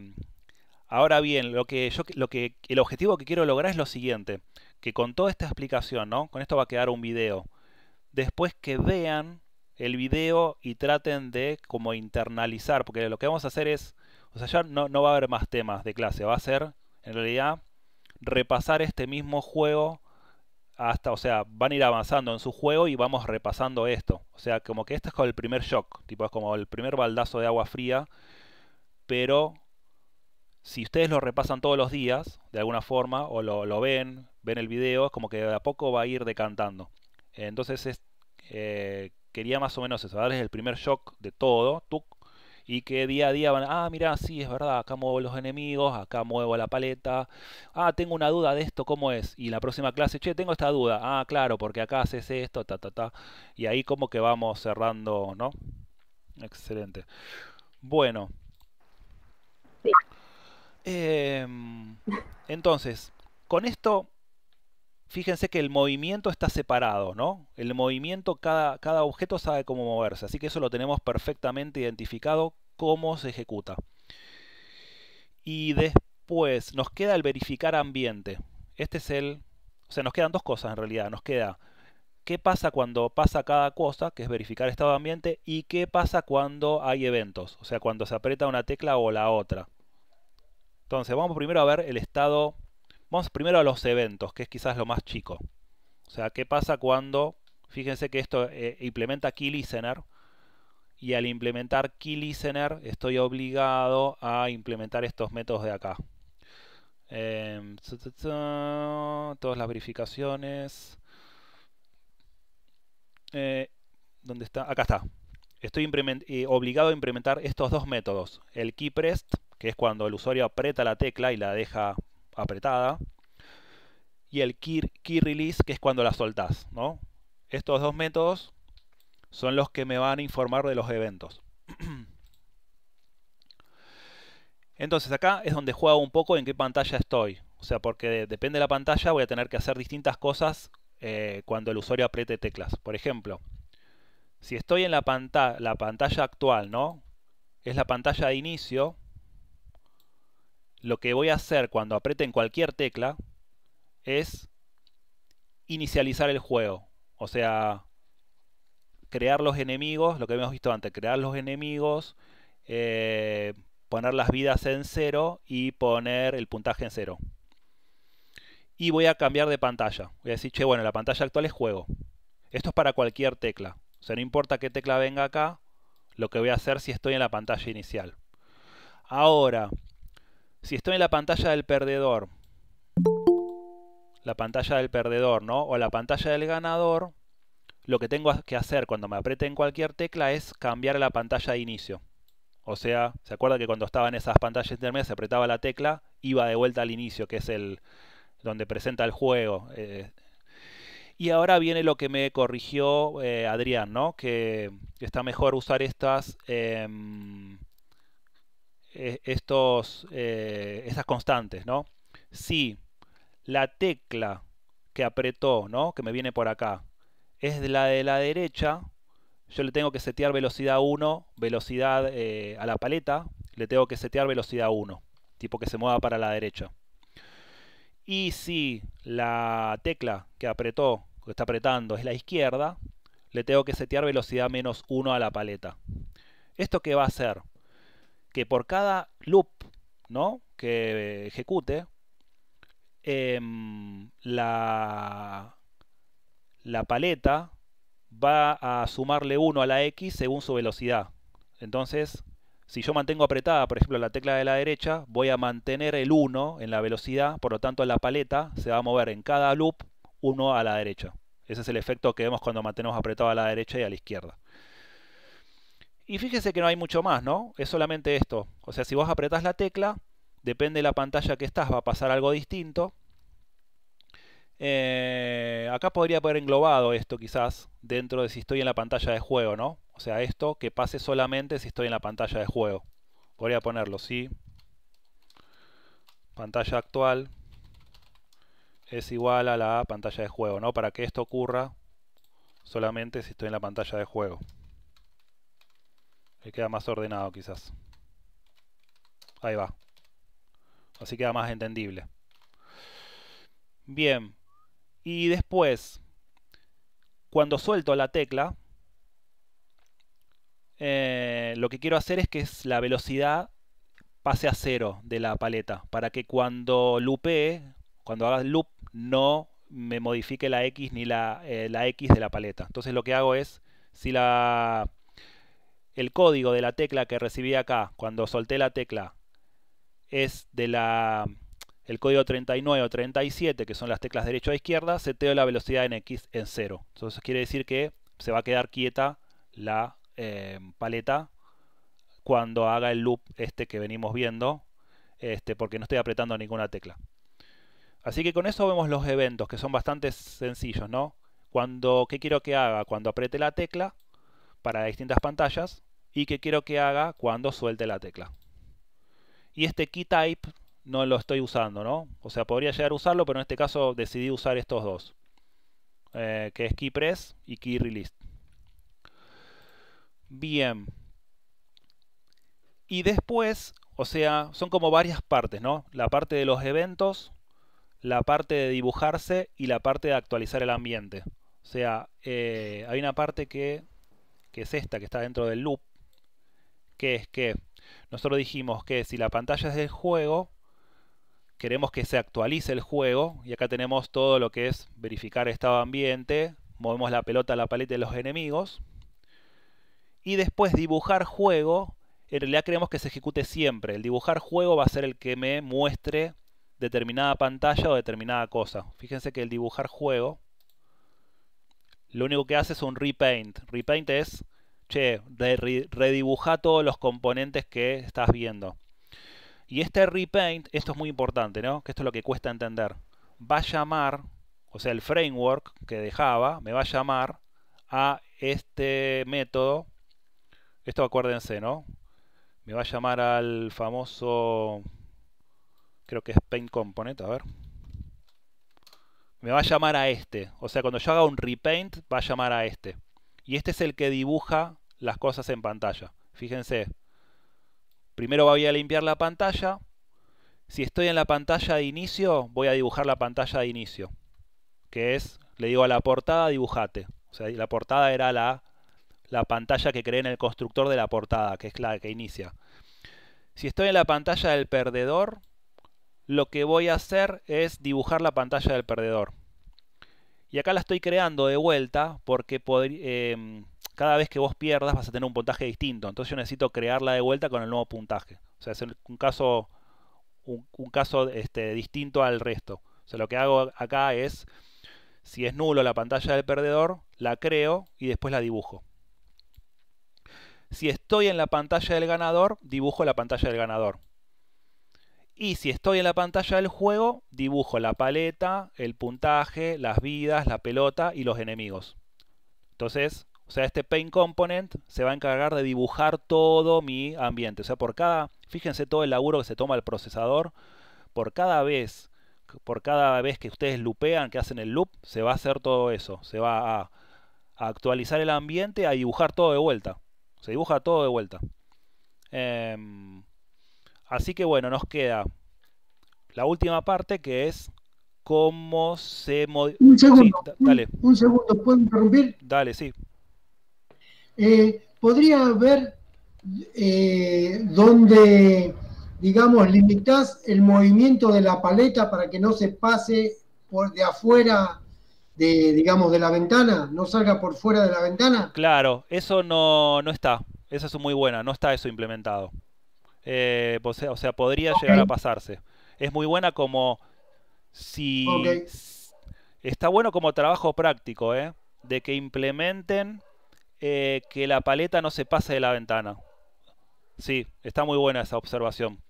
Ahora bien, lo que yo, lo que, el objetivo que quiero lograr es lo siguiente: que con toda esta explicación, ¿no? Con esto va a quedar un video. Después que vean el video y traten de como internalizar, porque lo que vamos a hacer es, o sea, ya no, no va a haber más temas de clase, va a ser en realidad repasar este mismo juego hasta, o sea, van a ir avanzando en su juego y vamos repasando esto. O sea, como que este es como el primer shock, tipo, es como el primer baldazo de agua fría, pero si ustedes lo repasan todos los días, de alguna forma, o lo, ven, ven el video, es como que de a poco va a ir decantando. Entonces eh, quería más o menos eso, darles el primer shock de todo, tú y que día a día van, ah, mira, sí, es verdad, acá muevo los enemigos, acá muevo la paleta, ah, tengo una duda de esto, ¿cómo es? Y la próxima clase, che, tengo esta duda, ah, claro, porque acá haces esto, ta, ta, ta, y ahí como que vamos cerrando, ¿no? Excelente. Bueno. Em, entonces, con esto, fíjense que el movimiento está separado, ¿no? El movimiento, cada, cada objeto sabe cómo moverse, así que eso lo tenemos perfectamente identificado cómo se ejecuta. Y después nos queda el verificar ambiente. Este es el... O sea, nos quedan dos cosas en realidad. Nos queda qué pasa cuando pasa cada cosa, que es verificar estado ambiente, y qué pasa cuando hay eventos, o sea, cuando se aprieta una tecla o la otra. Entonces, vamos primero a ver el estado, vamos primero a los eventos, que es quizás lo más chico. O sea, qué pasa cuando, fíjense que esto eh, implementa Key Listener, y al implementar KeyListener, estoy obligado a implementar estos métodos de acá. Em, todas las verificaciones. Eh, ¿Dónde está? Acá está. Estoy eh, obligado a implementar estos dos métodos. El KeyPrest, que es cuando el usuario aprieta la tecla y la deja apretada. Y el KeyRelease, que es cuando la soltás. Estos dos métodos son los que me van a informar de los eventos. (clears throat) Entonces acá es donde juego un poco en qué pantalla estoy. O sea, porque depende de la pantalla voy a tener que hacer distintas cosas eh, cuando el usuario apriete teclas. Por ejemplo, si estoy en la, pantalla. la pantalla actual, ¿no? Es la pantalla de inicio. Lo que voy a hacer cuando aprieten cualquier tecla es inicializar el juego. O sea, crear los enemigos, lo que habíamos visto antes, crear los enemigos, eh, poner las vidas en cero y poner el puntaje en cero. Y voy a cambiar de pantalla. Voy a decir, che, bueno, la pantalla actual es juego. Esto es para cualquier tecla. O sea, no importa qué tecla venga acá, lo que voy a hacer si estoy en la pantalla inicial. Ahora, si estoy en la pantalla del perdedor, la pantalla del perdedor, ¿no? O la pantalla del ganador, lo que tengo que hacer cuando me en cualquier tecla es cambiar la pantalla de inicio. O sea, ¿se acuerda que cuando estaba en esas pantallas intermedias se apretaba la tecla, iba de vuelta al inicio, que es el donde presenta el juego? Eh, y ahora viene lo que me corrigió eh, Adrián, ¿no? Que está mejor usar estas em, e, estos, eh, estas constantes, ¿no? Si la tecla que apretó, ¿no? Que me viene por acá, es la de la derecha, yo le tengo que setear velocidad 1, velocidad eh, a la paleta, le tengo que setear velocidad 1, tipo que se mueva para la derecha. Y si la tecla que apretó, que está apretando, es la izquierda, le tengo que setear velocidad menos 1 a la paleta. ¿Esto qué va a hacer? Que por cada loop ¿no? que eh, ejecute, em, la, la paleta va a sumarle 1 a la X según su velocidad. Entonces, si yo mantengo apretada, por ejemplo, la tecla de la derecha, voy a mantener el 1 en la velocidad, por lo tanto la paleta se va a mover en cada loop 1 a la derecha. Ese es el efecto que vemos cuando mantenemos apretado a la derecha y a la izquierda. Y fíjese que no hay mucho más, ¿no? Es solamente esto. O sea, si vos apretás la tecla, depende de la pantalla que estás, va a pasar algo distinto. Eh, acá podría haber englobado esto quizás dentro de si estoy en la pantalla de juego, ¿no? O sea, esto que pase solamente si estoy en la pantalla de juego. Podría ponerlo, sí. Pantalla actual es igual a la pantalla de juego, ¿no? Para que esto ocurra solamente si estoy en la pantalla de juego. Ahí queda más ordenado quizás. Ahí va. Así queda más entendible. Bien, y después, cuando suelto la tecla, eh, lo que quiero hacer es que la velocidad pase a cero de la paleta, para que cuando loope, cuando haga loop, no me modifique la X ni la, eh, la X de la paleta. Entonces lo que hago es, si la, el código de la tecla que recibí acá, cuando solté la tecla, es de la el código 39 o 37, que son las teclas derecha a izquierda, seteo la velocidad en X en 0. Entonces quiere decir que se va a quedar quieta la em, paleta cuando haga el loop este que venimos viendo, este, porque no estoy apretando ninguna tecla. Así que con eso vemos los eventos, que son bastante sencillos, ¿no? Cuando, ¿Qué quiero que haga? Cuando apriete la tecla para distintas pantallas y qué quiero que haga cuando suelte la tecla. Y este key type no lo estoy usando, ¿no? O sea, podría llegar a usarlo, pero en este caso decidí usar estos dos. Eh, que es KeyPress y KeyRelease. Bien. Y después, o sea, son como varias partes, ¿no? La parte de los eventos, la parte de dibujarse y la parte de actualizar el ambiente. O sea, eh, hay una parte que, que es esta, que está dentro del loop, que es que nosotros dijimos que si la pantalla es del juego, queremos que se actualice el juego y acá tenemos todo lo que es verificar estado ambiente, movemos la pelota a la paleta de los enemigos y después dibujar juego, en realidad queremos que se ejecute siempre, el dibujar juego va a ser el que me muestre determinada pantalla o determinada cosa. Fíjense que el dibujar juego lo único que hace es un repaint. Repaint es, che, redibuja todos los componentes que estás viendo. Y este repaint, esto es muy importante, ¿no? Que esto es lo que cuesta entender. Va a llamar, o sea, el framework que dejaba, me va a llamar a este método. Esto acuérdense, ¿no? Me va a llamar al famoso, creo que es paint component, a ver. Me va a llamar a este. O sea, cuando yo haga un repaint, va a llamar a este. Y este es el que dibuja las cosas en pantalla. Fíjense, Primero voy a limpiar la pantalla. Si estoy en la pantalla de inicio, voy a dibujar la pantalla de inicio. Que es, le digo a la portada, dibujate. O sea, la portada era la, la pantalla que creé en el constructor de la portada, que es la que inicia. Si estoy en la pantalla del perdedor, lo que voy a hacer es dibujar la pantalla del perdedor. Y acá la estoy creando de vuelta porque podría em, cada vez que vos pierdas vas a tener un puntaje distinto. Entonces yo necesito crearla de vuelta con el nuevo puntaje. O sea, es un caso, un, caso este, distinto al resto. O sea, lo que hago acá es, si es nulo la pantalla del perdedor, la creo y después la dibujo. Si estoy en la pantalla del ganador, dibujo la pantalla del ganador. Y si estoy en la pantalla del juego, dibujo la paleta, el puntaje, las vidas, la pelota y los enemigos. Entonces, o sea, este paint component se va a encargar de dibujar todo mi ambiente. O sea, por cada, fíjense todo el laburo que se toma el procesador, por cada vez, por cada vez que ustedes lupean, que hacen el loop, se va a hacer todo eso. Se va a, actualizar el ambiente, a dibujar todo de vuelta. Se dibuja todo de vuelta. Em, así que bueno, nos queda la última parte que es cómo se Un segundo, dale. un segundo, ¿puedo interrumpir? Dale, sí. Eh, ¿Podría ver eh, donde, digamos, limitás el movimiento de la paleta para que no se pase por de afuera de, digamos, de la ventana, no salga por fuera de la ventana? Claro, eso no, está. Esa es muy buena, no está eso implementado. Eh, o, sea, podría llegar a pasarse. Es muy buena como si... Está bueno como trabajo práctico, ¿eh? De que implementen eh, que la paleta no se pase de la ventana. Sí, está muy buena esa observación.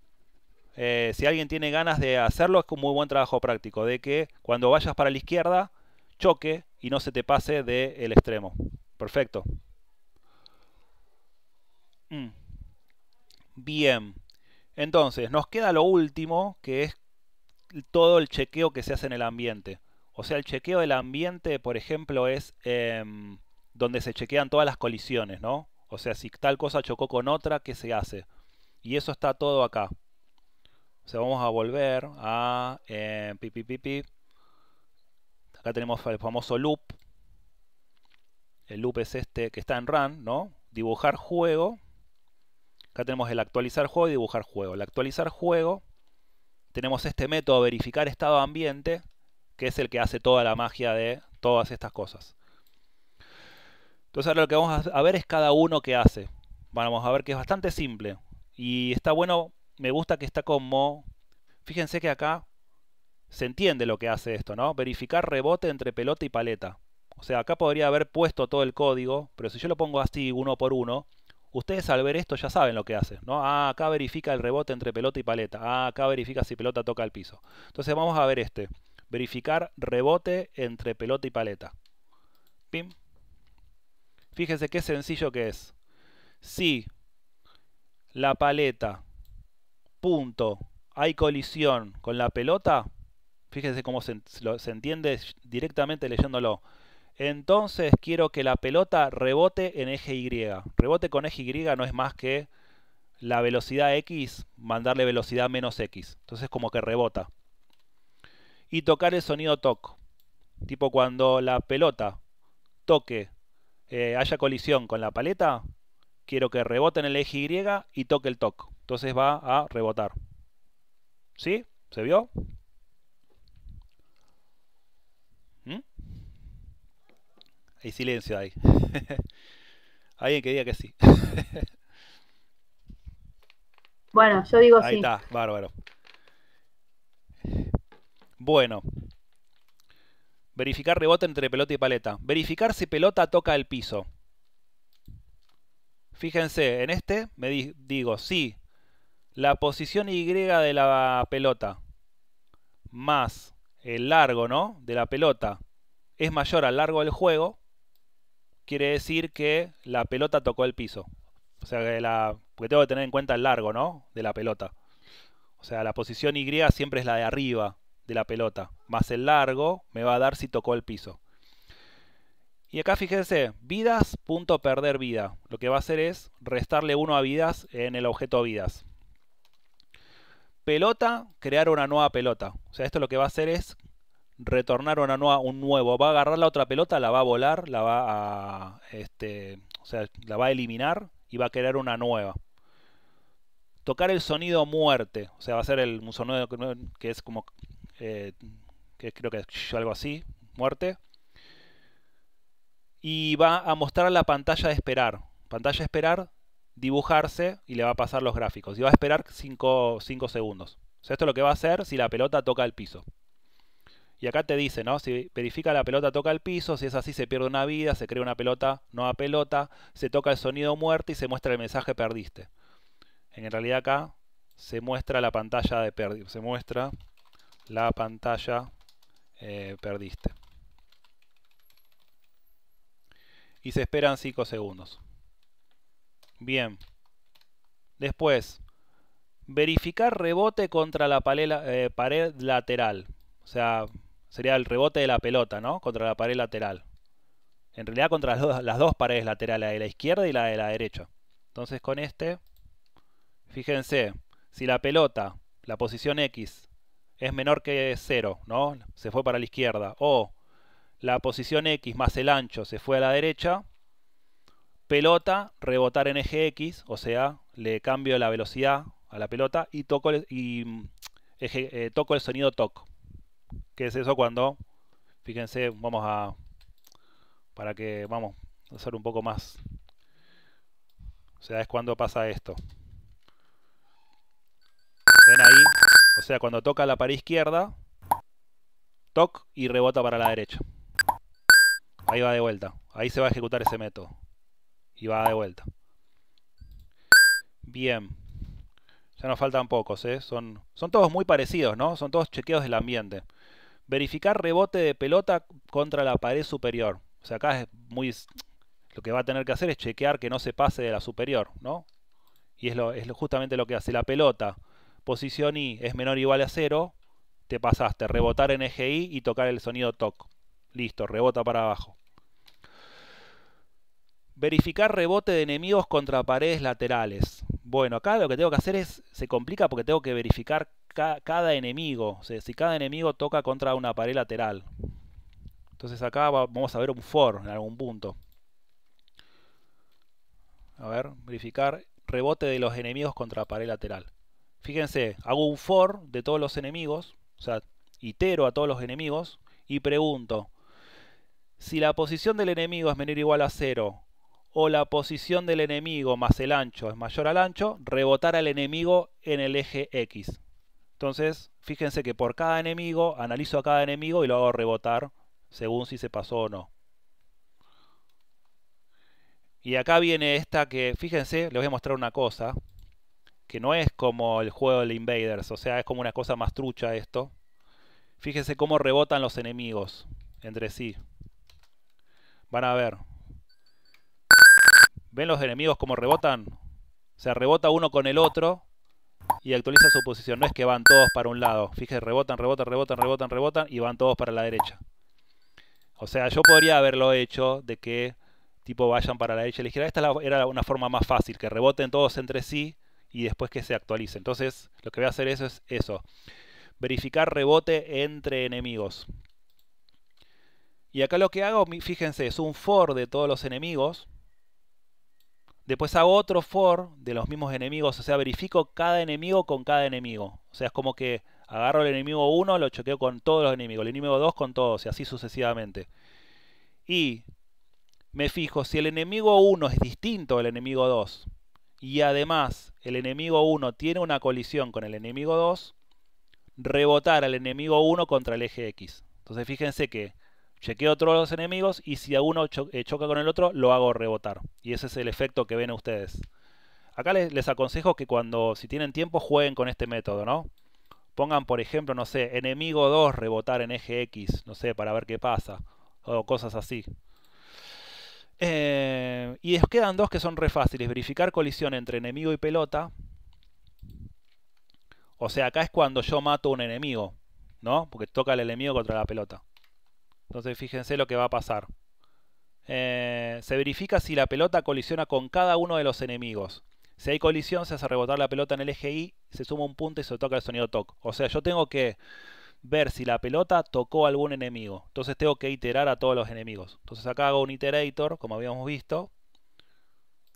Eh, si alguien tiene ganas de hacerlo, es un muy buen trabajo práctico, de que cuando vayas para la izquierda, choque y no se te pase del extremo. Perfecto. Mm. Bien. Entonces, nos queda lo último, que es todo el chequeo que se hace en el ambiente. O sea, el chequeo del ambiente, por ejemplo, es... Em, donde se chequean todas las colisiones, ¿no? O sea, si tal cosa chocó con otra, ¿qué se hace? Y eso está todo acá. O sea, vamos a volver a... Eh, pi, acá tenemos el famoso loop. El loop es este que está en run, ¿no? Dibujar juego. Acá tenemos el actualizar juego y dibujar juego. El actualizar juego, tenemos este método verificar estado ambiente, que es el que hace toda la magia de todas estas cosas. Entonces ahora lo que vamos a ver es cada uno que hace. Vamos a ver que es bastante simple. Y está bueno, me gusta que está como... Fíjense que acá se entiende lo que hace esto, ¿no? Verificar rebote entre pelota y paleta. O sea, acá podría haber puesto todo el código, pero si yo lo pongo así uno por uno, ustedes al ver esto ya saben lo que hace, ¿no? Ah, acá verifica el rebote entre pelota y paleta. Ah, acá verifica si pelota toca el piso. Entonces vamos a ver este. Verificar rebote entre pelota y paleta. Pim. Fíjense qué sencillo que es. Si la paleta, punto, hay colisión con la pelota, fíjense cómo se, entiende directamente leyéndolo. Entonces quiero que la pelota rebote en eje Y. Rebote con eje Y no es más que la velocidad X, mandarle velocidad menos X. Entonces como que rebota. Y tocar el sonido toc. Tipo cuando la pelota toque eh, haya colisión con la paleta, quiero que rebote en el eje Y y toque el toque. Entonces va a rebotar. ¿Sí? ¿Se vio? ¿Mm? Hay silencio ahí. (laughs) Alguien que diga que sí. bueno, yo digo sí. Ahí está, bárbaro. Bueno, Verificar rebote entre pelota y paleta. Verificar si pelota toca el piso. Fíjense, en este me digo si la posición Y de la pelota más el largo ¿no? de la pelota es mayor al largo del juego, quiere decir que la pelota tocó el piso. O sea, que la, tengo que tener en cuenta el largo ¿no? de la pelota. O sea, la posición Y siempre es la de arriba de la pelota, más el largo me va a dar si tocó el piso. Y acá fíjense, vidas, punto perder vida. Lo que va a hacer es restarle uno a vidas en el objeto vidas. Pelota, crear una nueva pelota. O sea, esto lo que va a hacer es retornar una nueva, un nuevo. Va a agarrar la otra pelota, la va a volar, la va a, este, o sea, la va a eliminar y va a crear una nueva. Tocar el sonido muerte. O sea, va a ser el un sonido que es como eh, que creo que es algo así, muerte. Y va a mostrar la pantalla de esperar. Pantalla de esperar, dibujarse y le va a pasar los gráficos. Y va a esperar 5 segundos. O sea, esto es lo que va a hacer si la pelota toca el piso. Y acá te dice, ¿no? Si verifica la pelota toca el piso, si es así se pierde una vida, se crea una pelota, nueva pelota, se toca el sonido muerte y se muestra el mensaje perdiste. En realidad acá se muestra la pantalla de pérdida, se muestra la pantalla eh, perdiste. Y se esperan 5 segundos. Bien. Después, verificar rebote contra la eh, pared lateral. O sea, sería el rebote de la pelota, ¿no? Contra la pared lateral. En realidad contra las dos, las dos paredes laterales, la de la izquierda y la de la derecha. Entonces con este, fíjense, si la pelota, la posición X, es menor que cero, ¿no? Se fue para la izquierda. O la posición X más el ancho se fue a la derecha. Pelota, rebotar en eje X, o sea, le cambio la velocidad a la pelota y toco el, y, mm, eh, toco el sonido toc. ¿Qué es eso cuando? Fíjense, vamos a... Para que, vamos, a hacer un poco más. O sea, es cuando pasa esto. Ven ahí. O sea, cuando toca la pared izquierda, toc y rebota para la derecha. Ahí va de vuelta. Ahí se va a ejecutar ese método. Y va de vuelta. Bien. Ya nos faltan pocos, ¿eh? Son, son todos muy parecidos, ¿no? Son todos chequeos del ambiente. Verificar rebote de pelota contra la pared superior. O sea, acá es muy... Lo que va a tener que hacer es chequear que no se pase de la superior, ¿no? Y es, lo, es justamente lo que hace la pelota posición I es menor o igual a cero, te pasaste, rebotar en eje I y tocar el sonido TOC. Listo, rebota para abajo. Verificar rebote de enemigos contra paredes laterales. Bueno, acá lo que tengo que hacer es, se complica porque tengo que verificar cada enemigo, si cada enemigo toca contra una pared lateral. Entonces acá vamos a ver un for en algún punto. A ver, verificar rebote de los enemigos contra pared lateral fíjense, hago un for de todos los enemigos, o sea, itero a todos los enemigos y pregunto, si la posición del enemigo es menor o igual a 0 o la posición del enemigo más el ancho es mayor al ancho, rebotar al enemigo en el eje X. Entonces, fíjense que por cada enemigo, analizo a cada enemigo y lo hago rebotar según si se pasó o no. Y acá viene esta que, fíjense, les voy a mostrar una cosa, que no es como el juego de Invaders, o sea, es como una cosa más trucha esto. Fíjense cómo rebotan los enemigos entre sí. Van a ver. ¿Ven los enemigos cómo rebotan? O sea, rebota uno con el otro y actualiza su posición. No es que van todos para un lado. Fíjense, rebotan, rebotan, rebotan, rebotan, rebotan y van todos para la derecha. O sea, yo podría haberlo hecho de que tipo vayan para la derecha y Esta era una forma más fácil, que reboten todos entre sí y después que se actualice. Entonces, lo que voy a hacer eso es eso. Verificar rebote entre enemigos. Y acá lo que hago, fíjense, es un for de todos los enemigos. Después hago otro for de los mismos enemigos, o sea, verifico cada enemigo con cada enemigo. O sea, es como que agarro el enemigo 1, lo choqueo con todos los enemigos, el enemigo 2 con todos, y así sucesivamente. Y me fijo si el enemigo 1 es distinto al enemigo 2 y además el enemigo 1 tiene una colisión con el enemigo 2, rebotar al enemigo 1 contra el eje X. Entonces fíjense que chequeo todos los enemigos y si a uno eh, choca con el otro, lo hago rebotar. Y ese es el efecto que ven ustedes. Acá les, les, aconsejo que cuando, si tienen tiempo, jueguen con este método, ¿no? Pongan, por ejemplo, no sé, enemigo 2 rebotar en eje X, no sé, para ver qué pasa. O cosas así. Eh, y les quedan dos que son re fáciles. Verificar colisión entre enemigo y pelota. O sea, acá es cuando yo mato un enemigo, ¿no? Porque toca el enemigo contra la pelota. Entonces fíjense lo que va a pasar. Eh, se verifica si la pelota colisiona con cada uno de los enemigos. Si hay colisión, se hace rebotar la pelota en el eje Y, se suma un punto y se toca el sonido TOC. O sea, yo tengo que ver si la pelota tocó algún enemigo. Entonces tengo que iterar a todos los enemigos. Entonces acá hago un iterator, como habíamos visto.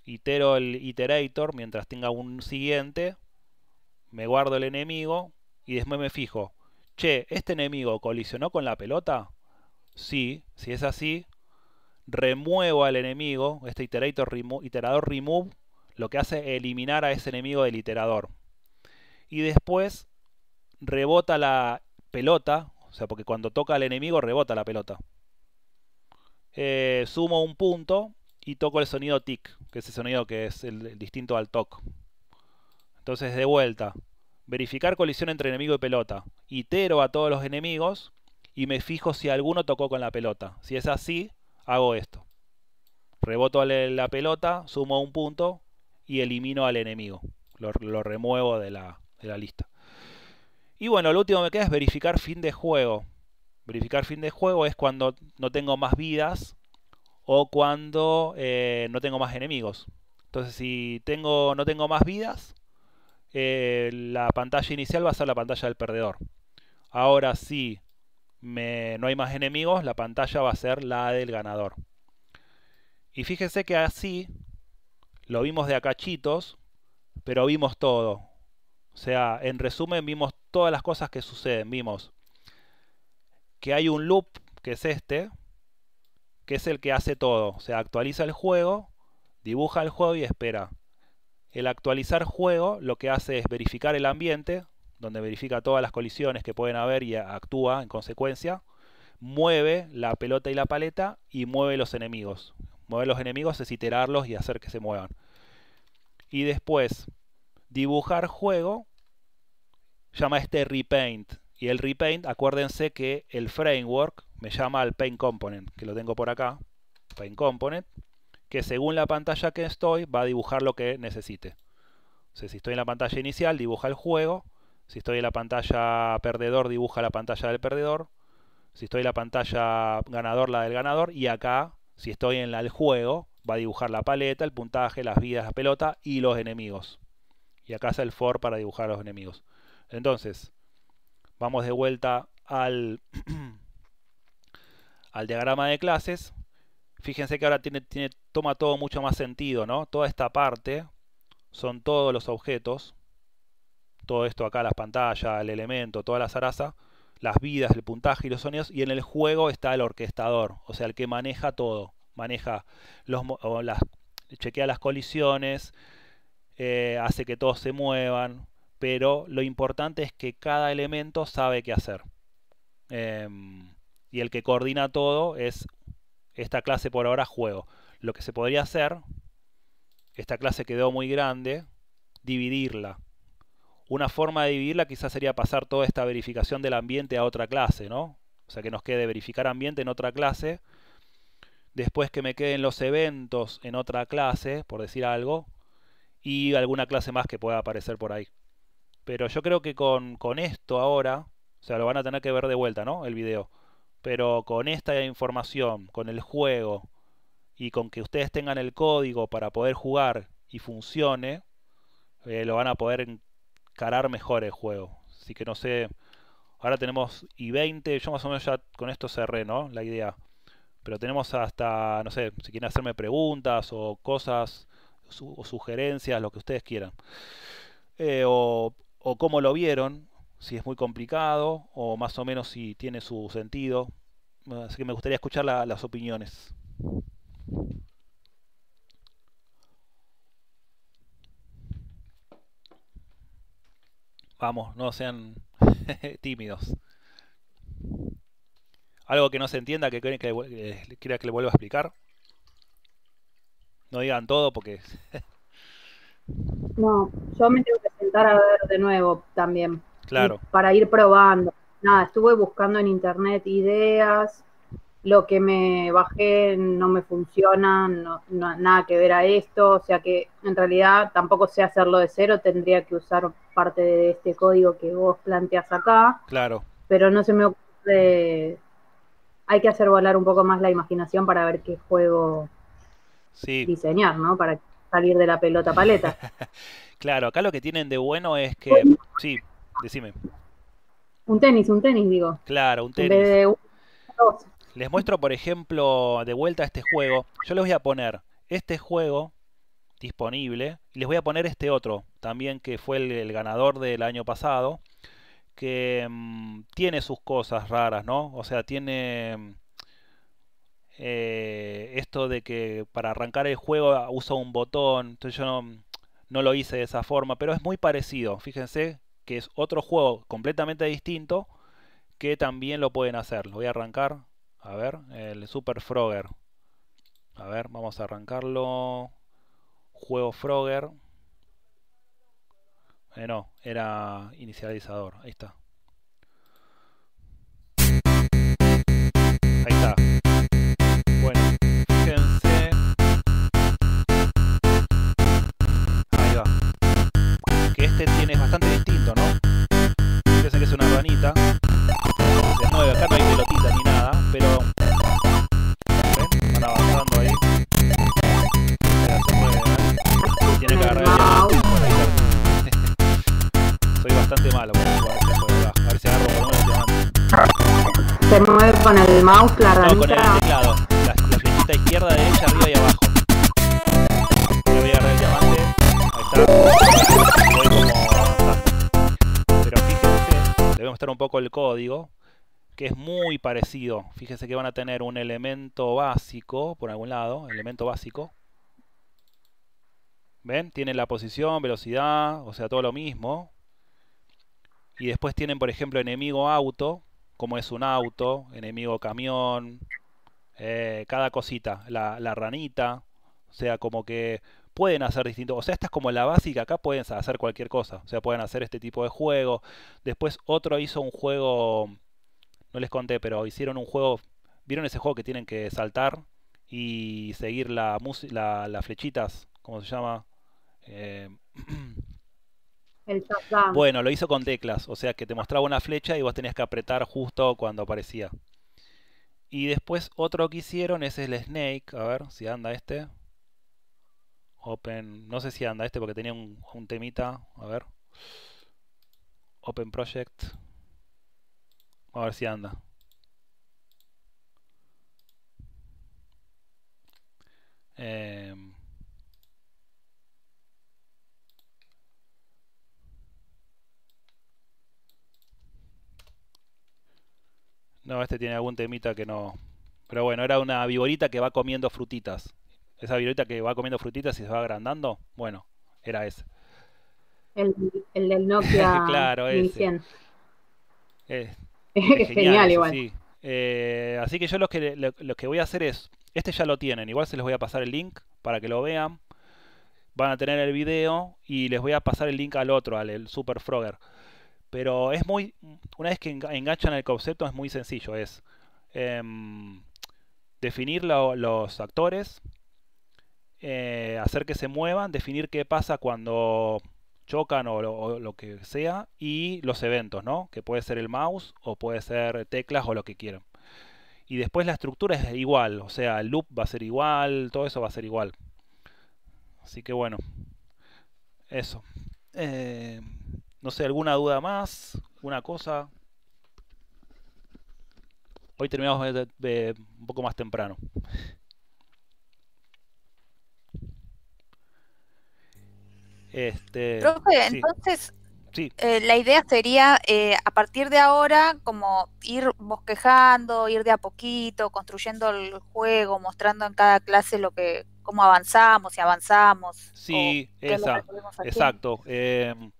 Itero el iterator mientras tenga un siguiente. Me guardo el enemigo y después me fijo. Che, ¿este enemigo colisionó con la pelota? Sí, si es así, remuevo al enemigo. Este iterator iterador remove lo que hace es eliminar a ese enemigo del iterador. Y después rebota la pelota, o sea, porque cuando toca al enemigo rebota la pelota. Eh, sumo un punto y toco el sonido tic, que es el sonido que es el, distinto al toc. Entonces, de vuelta, verificar colisión entre enemigo y pelota. Itero a todos los enemigos y me fijo si alguno tocó con la pelota. Si es así, hago esto. Reboto la pelota, sumo un punto y elimino al enemigo. Lo, remuevo de la lista. Y bueno, lo último que me queda es verificar fin de juego. Verificar fin de juego es cuando no tengo más vidas o cuando eh, no tengo más enemigos. Entonces si tengo, no tengo más vidas, eh, la pantalla inicial va a ser la pantalla del perdedor. Ahora si no hay más enemigos, la pantalla va a ser la del ganador. Y fíjense que así lo vimos de a cachitos, pero vimos todo. O sea, en resumen vimos todas las cosas que suceden. Vimos que hay un loop, que es este, que es el que hace todo. O sea, actualiza el juego, dibuja el juego y espera. El actualizar juego lo que hace es verificar el ambiente, donde verifica todas las colisiones que pueden haber y actúa en consecuencia. Mueve la pelota y la paleta y mueve los enemigos. Mover los enemigos es iterarlos y hacer que se muevan. Y después, dibujar juego, llama este repaint. Y el repaint, acuérdense que el framework me llama al paint component, que lo tengo por acá, paint component, que según la pantalla que estoy va a dibujar lo que necesite. O sea, si estoy en la pantalla inicial, dibuja el juego. Si estoy en la pantalla perdedor, dibuja la pantalla del perdedor. Si estoy en la pantalla ganador, la del ganador. Y acá, si estoy en la del juego, va a dibujar la paleta, el puntaje, las vidas, la pelota y los enemigos y acá está el for para dibujar a los enemigos. Entonces, vamos de vuelta al, (clears throat) al diagrama de clases. Fíjense que ahora tiene, tiene, toma todo mucho más sentido, ¿no? Toda esta parte son todos los objetos. Todo esto acá, las pantallas, el elemento, toda la zaraza. Las vidas, el puntaje y los sonidos. Y en el juego está el orquestador, o sea, el que maneja todo. Maneja los, las, chequea las colisiones, eh, hace que todos se muevan, pero lo importante es que cada elemento sabe qué hacer. Em, y el que coordina todo es esta clase por ahora juego. Lo que se podría hacer, esta clase quedó muy grande, dividirla. Una forma de dividirla quizás sería pasar toda esta verificación del ambiente a otra clase, ¿no? O sea, que nos quede verificar ambiente en otra clase. Después que me queden los eventos en otra clase, por decir algo, y alguna clase más que pueda aparecer por ahí. Pero yo creo que con, esto ahora, o sea, lo van a tener que ver de vuelta, ¿no? El video. Pero con esta información, con el juego y con que ustedes tengan el código para poder jugar y funcione, eh, lo van a poder encarar mejor el juego. Así que no sé, ahora tenemos I20, yo más o menos ya con esto cerré, ¿no? La idea. Pero tenemos hasta, no sé, si quieren hacerme preguntas o cosas o sugerencias, lo que ustedes quieran. Eh, o, o, cómo lo vieron, si es muy complicado o más o menos si tiene su sentido. Así que me gustaría escuchar las opiniones. Vamos, no sean (laughs) tímidos. Algo que no se entienda, que eh, quiera que le vuelva a explicar no digan todo porque... no, yo me tengo que sentar a ver de nuevo también. Claro. Para ir probando. Nada, estuve buscando en internet ideas, lo que me bajé no me funciona, no, nada que ver a esto, o sea que en realidad tampoco sé hacerlo de cero, tendría que usar parte de este código que vos planteas acá. Claro. Pero no se me ocurre, hay que hacer volar un poco más la imaginación para ver qué juego sí. diseñar, ¿no? Para salir de la pelota paleta. (laughs) claro, acá lo que tienen de bueno es que... Sí, decime. Un tenis, un tenis, digo. Claro, un tenis. Les muestro, por ejemplo, de vuelta a este juego. Yo les voy a poner este juego disponible y les voy a poner este otro, también que fue el, ganador del año pasado, que mm, tiene sus cosas raras, ¿no? O sea, tiene mm, eh, esto de que para arrancar el juego Uso un botón, entonces yo no, lo hice de esa forma, pero es muy parecido, fíjense que es otro juego completamente distinto que también lo pueden hacer. Lo voy a arrancar, a ver, el Super Frogger. A ver, vamos a arrancarlo. Juego Frogger. Eh, no, era inicializador. Ahí está. Ahí está. este tiene bastante distinto, ¿no? Piensa que es una ranita. se mueve acá no hay pelotita ni nada, pero... Van ¿eh? avanzando ahí. Tiene que agarrar el mouse (laughs) Soy bastante malo con este A ver si agarro el Se mueve con el mouse la ranita. un poco el código, que es muy parecido. fíjese que van a tener un elemento básico, por algún lado, elemento básico. ¿Ven? Tienen la posición, velocidad, o sea, todo lo mismo. Y después tienen, por ejemplo, enemigo auto, como es un auto, enemigo camión, eh, cada cosita, la, la ranita. O sea, como que pueden hacer distintos. O sea, esta es como la básica, acá pueden hacer cualquier cosa. O sea, pueden hacer este tipo de juego. Después otro hizo un juego, no les conté, pero hicieron un juego, ¿vieron ese juego que tienen que saltar y seguir la las flechitas? ¿Cómo se llama? Eh, (clears throat) bueno, lo hizo con teclas, o sea que te mostraba una flecha y vos tenías que apretar justo cuando aparecía. Y después otro que hicieron, ese es el Snake, a ver si anda este. Open, no sé si anda este porque tenía un, temita, a ver. Open Project. A ver si anda. Em. no, este tiene algún temita que no. Pero bueno, era una viborita que va comiendo frutitas. Esa violeta que va comiendo frutitas y se va agrandando. Bueno, era ese. El, del Nokia. (laughs) claro, ese. Eh, (laughs) es, genial, igual. Eh, así que yo lo que, que voy a hacer es, este ya lo tienen, igual se les voy a pasar el link para que lo vean. Van a tener el video y les voy a pasar el link al otro, al el Super Frogger. Pero es muy, una vez que enganchan el concepto es muy sencillo, es em, definir los actores, eh, hacer que se muevan, definir qué pasa cuando chocan o lo, que sea, y los eventos, ¿no? Que puede ser el mouse o puede ser teclas o lo que quieran. Y después la estructura es igual, o sea, el loop va a ser igual, todo eso va a ser igual. Así que bueno, eso. Eh, no sé, ¿alguna duda más? ¿Una cosa? Hoy terminamos un poco más temprano. Este, entonces eh, la idea sería eh, a partir de ahora como ir bosquejando, ir de a poquito, construyendo el juego, mostrando en cada clase lo que, cómo avanzamos, si avanzamos. Sí, exacto. Em,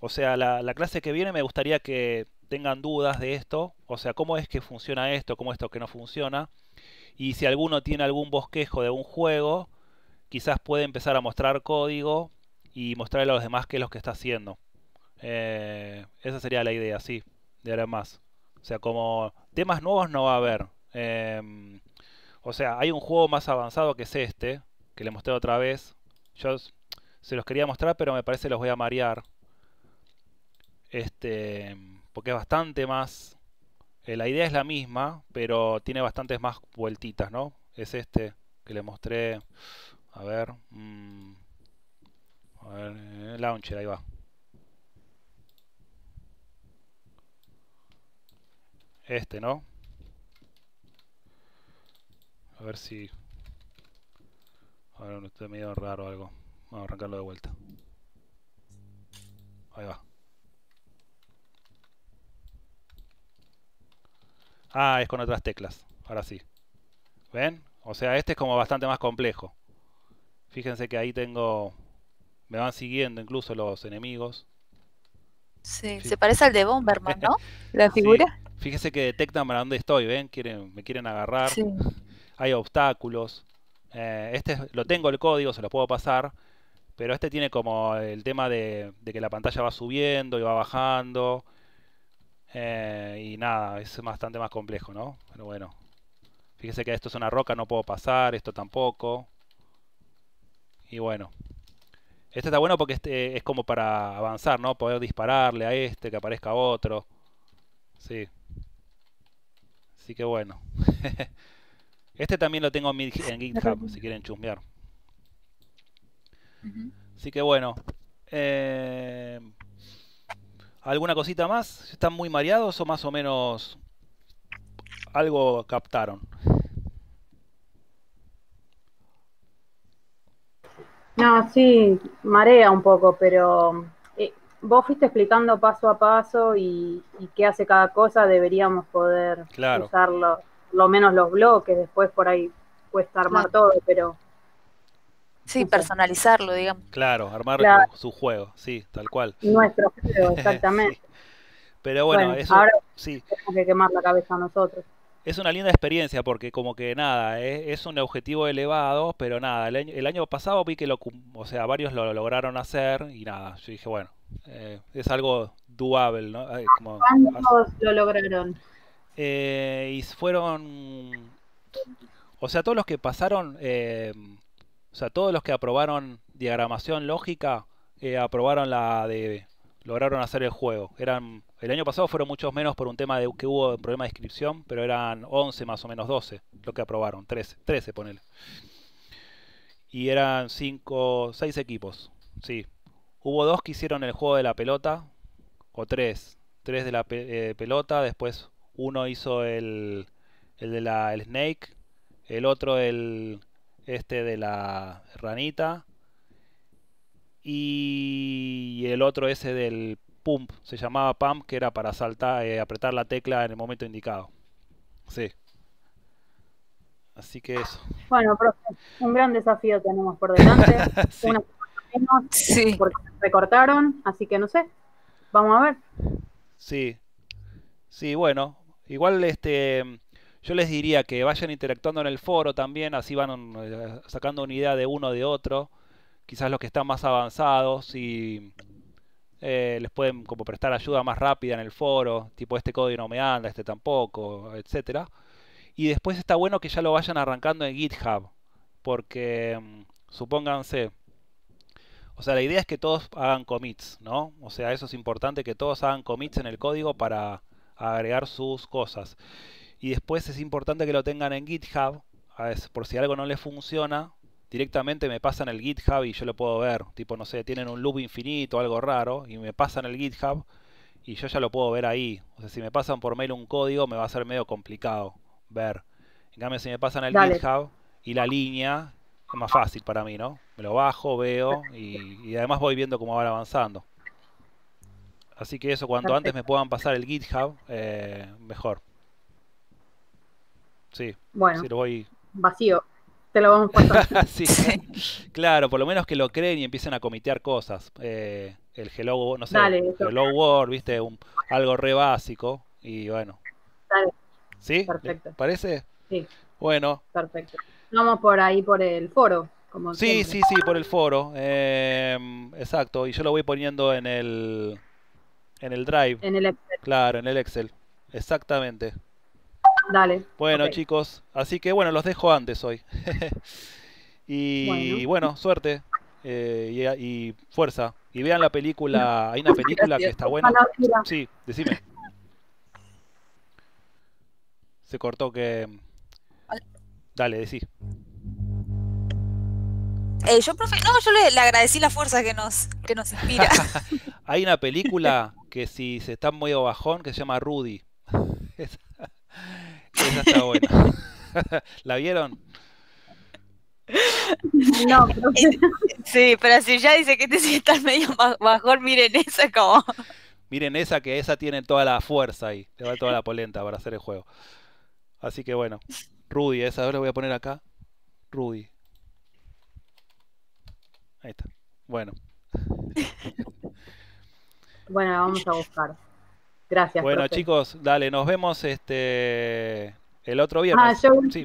o sea, la, clase que viene me gustaría que tengan dudas de esto, o sea, cómo es que funciona esto, cómo esto que no funciona, y si alguno tiene algún bosquejo de un juego, quizás puede empezar a mostrar código y mostrarle a los demás qué es lo que está haciendo. Eh, esa sería la idea, sí, de ahora más. O sea, como temas nuevos no va a haber. Em, o sea, hay un juego más avanzado que es este, que le mostré otra vez. Yo se los quería mostrar, pero me parece que los voy a marear. Este, porque es bastante más... Eh, la idea es la misma, pero tiene bastantes más vueltitas, ¿no? Es este que le mostré. A ver... Mm, a ver, eh, launcher, ahí va. Este, ¿no? A ver si... Ahora no estoy medio raro algo. Vamos a arrancarlo de vuelta. Ahí va. Ah, es con otras teclas. Ahora sí. ¿Ven? O sea, este es como bastante más complejo. Fíjense que ahí tengo me van siguiendo incluso los enemigos. Sí, se parece al de Bomberman, ¿no? (laughs) La figura. Fíjese que detectan para dónde estoy, ¿ven? Quieren, me quieren agarrar. Sí. Hay obstáculos. Eh, este lo tengo el código, se lo puedo pasar. Pero este tiene como el tema de, que la pantalla va subiendo y va bajando. Eh, y nada, es bastante más complejo, ¿no? Pero bueno. Fíjese que esto es una roca, no puedo pasar, esto tampoco. Y bueno, este está bueno porque este es como para avanzar, ¿no? Poder dispararle a este, que aparezca otro. Sí. Así que bueno. (laughs) este también lo tengo en, GitHub, si quieren chusmear. Así que bueno. Eh, ¿Alguna cosita más? ¿Están muy mareados o más o menos algo captaron? No, sí, marea un poco, pero eh, vos fuiste explicando paso a paso y, qué hace cada cosa, deberíamos poder usarlo, lo menos los bloques, después por ahí cuesta armar todo, pero... Sí, personalizarlo, digamos. Claro, armar su juego, sí, tal cual. Nuestro juego, (laughs) exactamente. Pero bueno, eso ahora sí. tenemos que quemar la cabeza a nosotros es una linda experiencia porque como que nada, es, un objetivo elevado, pero nada, el año, el año, pasado vi que lo, o sea, varios lo lograron hacer y nada, yo dije, bueno, eh, es algo doable, ¿no? Ay, ¿Cuántos lo lograron? Eh, y fueron, o sea, todos los que pasaron, eh, o sea, todos los que aprobaron diagramación lógica, aprobaron la de, lograron hacer el juego, eran el año pasado fueron muchos menos por un tema de que hubo un problema de inscripción, pero eran 11 más o menos 12 lo que aprobaron, 13, 13 ponele. Y eran 5, 6 equipos, sí. Hubo dos que hicieron el juego de la pelota, o tres, tres de la eh, pelota, después uno hizo el, el de la Snake, el otro el este de la ranita y el otro ese del pump, se llamaba pump, que era para saltar, eh, apretar la tecla en el momento indicado. Sí. Así que eso. Bueno, profe, un gran desafío tenemos por delante. (laughs) porque recortaron, así que no sé. Vamos a ver. Sí. Sí, bueno, igual este yo les diría que vayan interactuando en el foro también, así van eh, sacando una idea de uno de otro, quizás los que están más avanzados y eh, les pueden como prestar ayuda más rápida en el foro, tipo este código no me anda, este tampoco, etcétera. Y después está bueno que ya lo vayan arrancando en GitHub, porque mm, supónganse, o sea, la idea es que todos hagan commits, ¿no? O sea, eso es importante que todos hagan commits en el código para agregar sus cosas. Y después es importante que lo tengan en GitHub, por si algo no les funciona, directamente me pasan el GitHub y yo lo puedo ver. Tipo, no sé, tienen un loop infinito, algo raro, y me pasan el GitHub y yo ya lo puedo ver ahí. O sea, si me pasan por mail un código, me va a ser medio complicado ver. En cambio, si me pasan el GitHub y la línea, es más fácil para mí, ¿no? Me lo bajo, veo y, además voy viendo cómo van avanzando. Así que eso, cuanto antes me puedan pasar el GitHub, eh, mejor. Sí. Bueno. lo voy. Vacío te lo vamos a pasar. (laughs) claro, por lo menos que lo creen y empiecen a comitear cosas. Eh, el Hello, no sé, Hello World, viste, algo re básico. Y bueno. ¿Sí? ¿Parece? Sí. Bueno. Perfecto. Vamos por ahí, por el foro. sí, sí, sí, por el foro. Eh, exacto. Y yo lo voy poniendo en el, en el Drive. En el Excel. Claro, en el Excel. Exactamente. Bueno, chicos, así que bueno, los dejo antes hoy. (laughs) y bueno, suerte eh, y, fuerza. Y vean la película, (laughs) hay una película que está buena. Sí, decime. Se cortó que... Dale, decí. Eh, yo, no, yo le, agradecí la fuerza que nos, que nos inspira. (laughs) Hay una película que si se está muy bajón que se llama Rudy. Esa está buena. (laughs) ¿La vieron? No, pero... Sí, pero si ya dice que te sientas medio mejor, miren esa como... Miren esa, que esa tiene toda la fuerza ahí, te va toda la polenta para hacer el juego. Así que bueno, Rudy, esa ahora voy a poner acá. Rudy. Ahí está. Bueno. Bueno, vamos a buscar. Gracias. Bueno, chicos, dale, nos vemos este el otro viernes. Ah, yo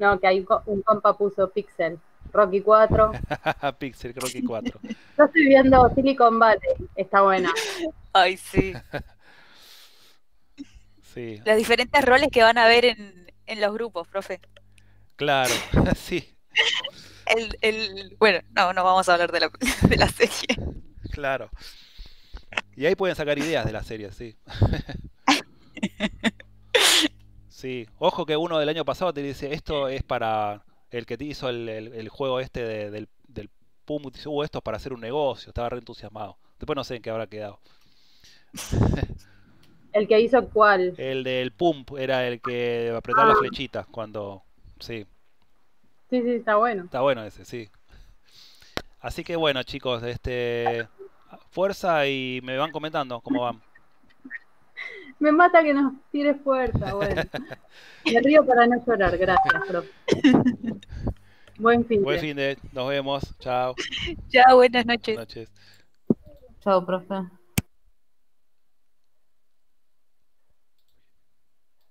No, que hay un compa puso Pixel. Rocky 4. (laughs) Pixel, Rocky 4. (laughs) yo estoy viendo Silicon Valley, está buena. (laughs) Ay, sí. sí. Los diferentes roles que van a ver en, los grupos, profe. Claro, sí. El, el, bueno, no, no vamos a hablar de la, de la serie. Claro. (laughs) Y ahí pueden sacar ideas de la serie, sí. (laughs) sí, ojo que uno del año pasado te dice, esto es para el que te hizo el, juego este del, del Pum, uh, esto para hacer un negocio, estaba re entusiasmado. Después no sé en qué habrá quedado. (laughs) ¿El que hizo cuál? El del Pump, era el que apretaba las la ah. flechita cuando... Sí. Sí, sí, está bueno. Está bueno ese, sí. Así que bueno, chicos, este fuerza y me van comentando cómo van. Me mata que nos tires fuerza, bueno. (laughs) me río para no llorar, gracias, profe. Buen fin. Buen fin de, nos vemos, chao. Chao, buenas noches. Buenas noches. Chao, profe.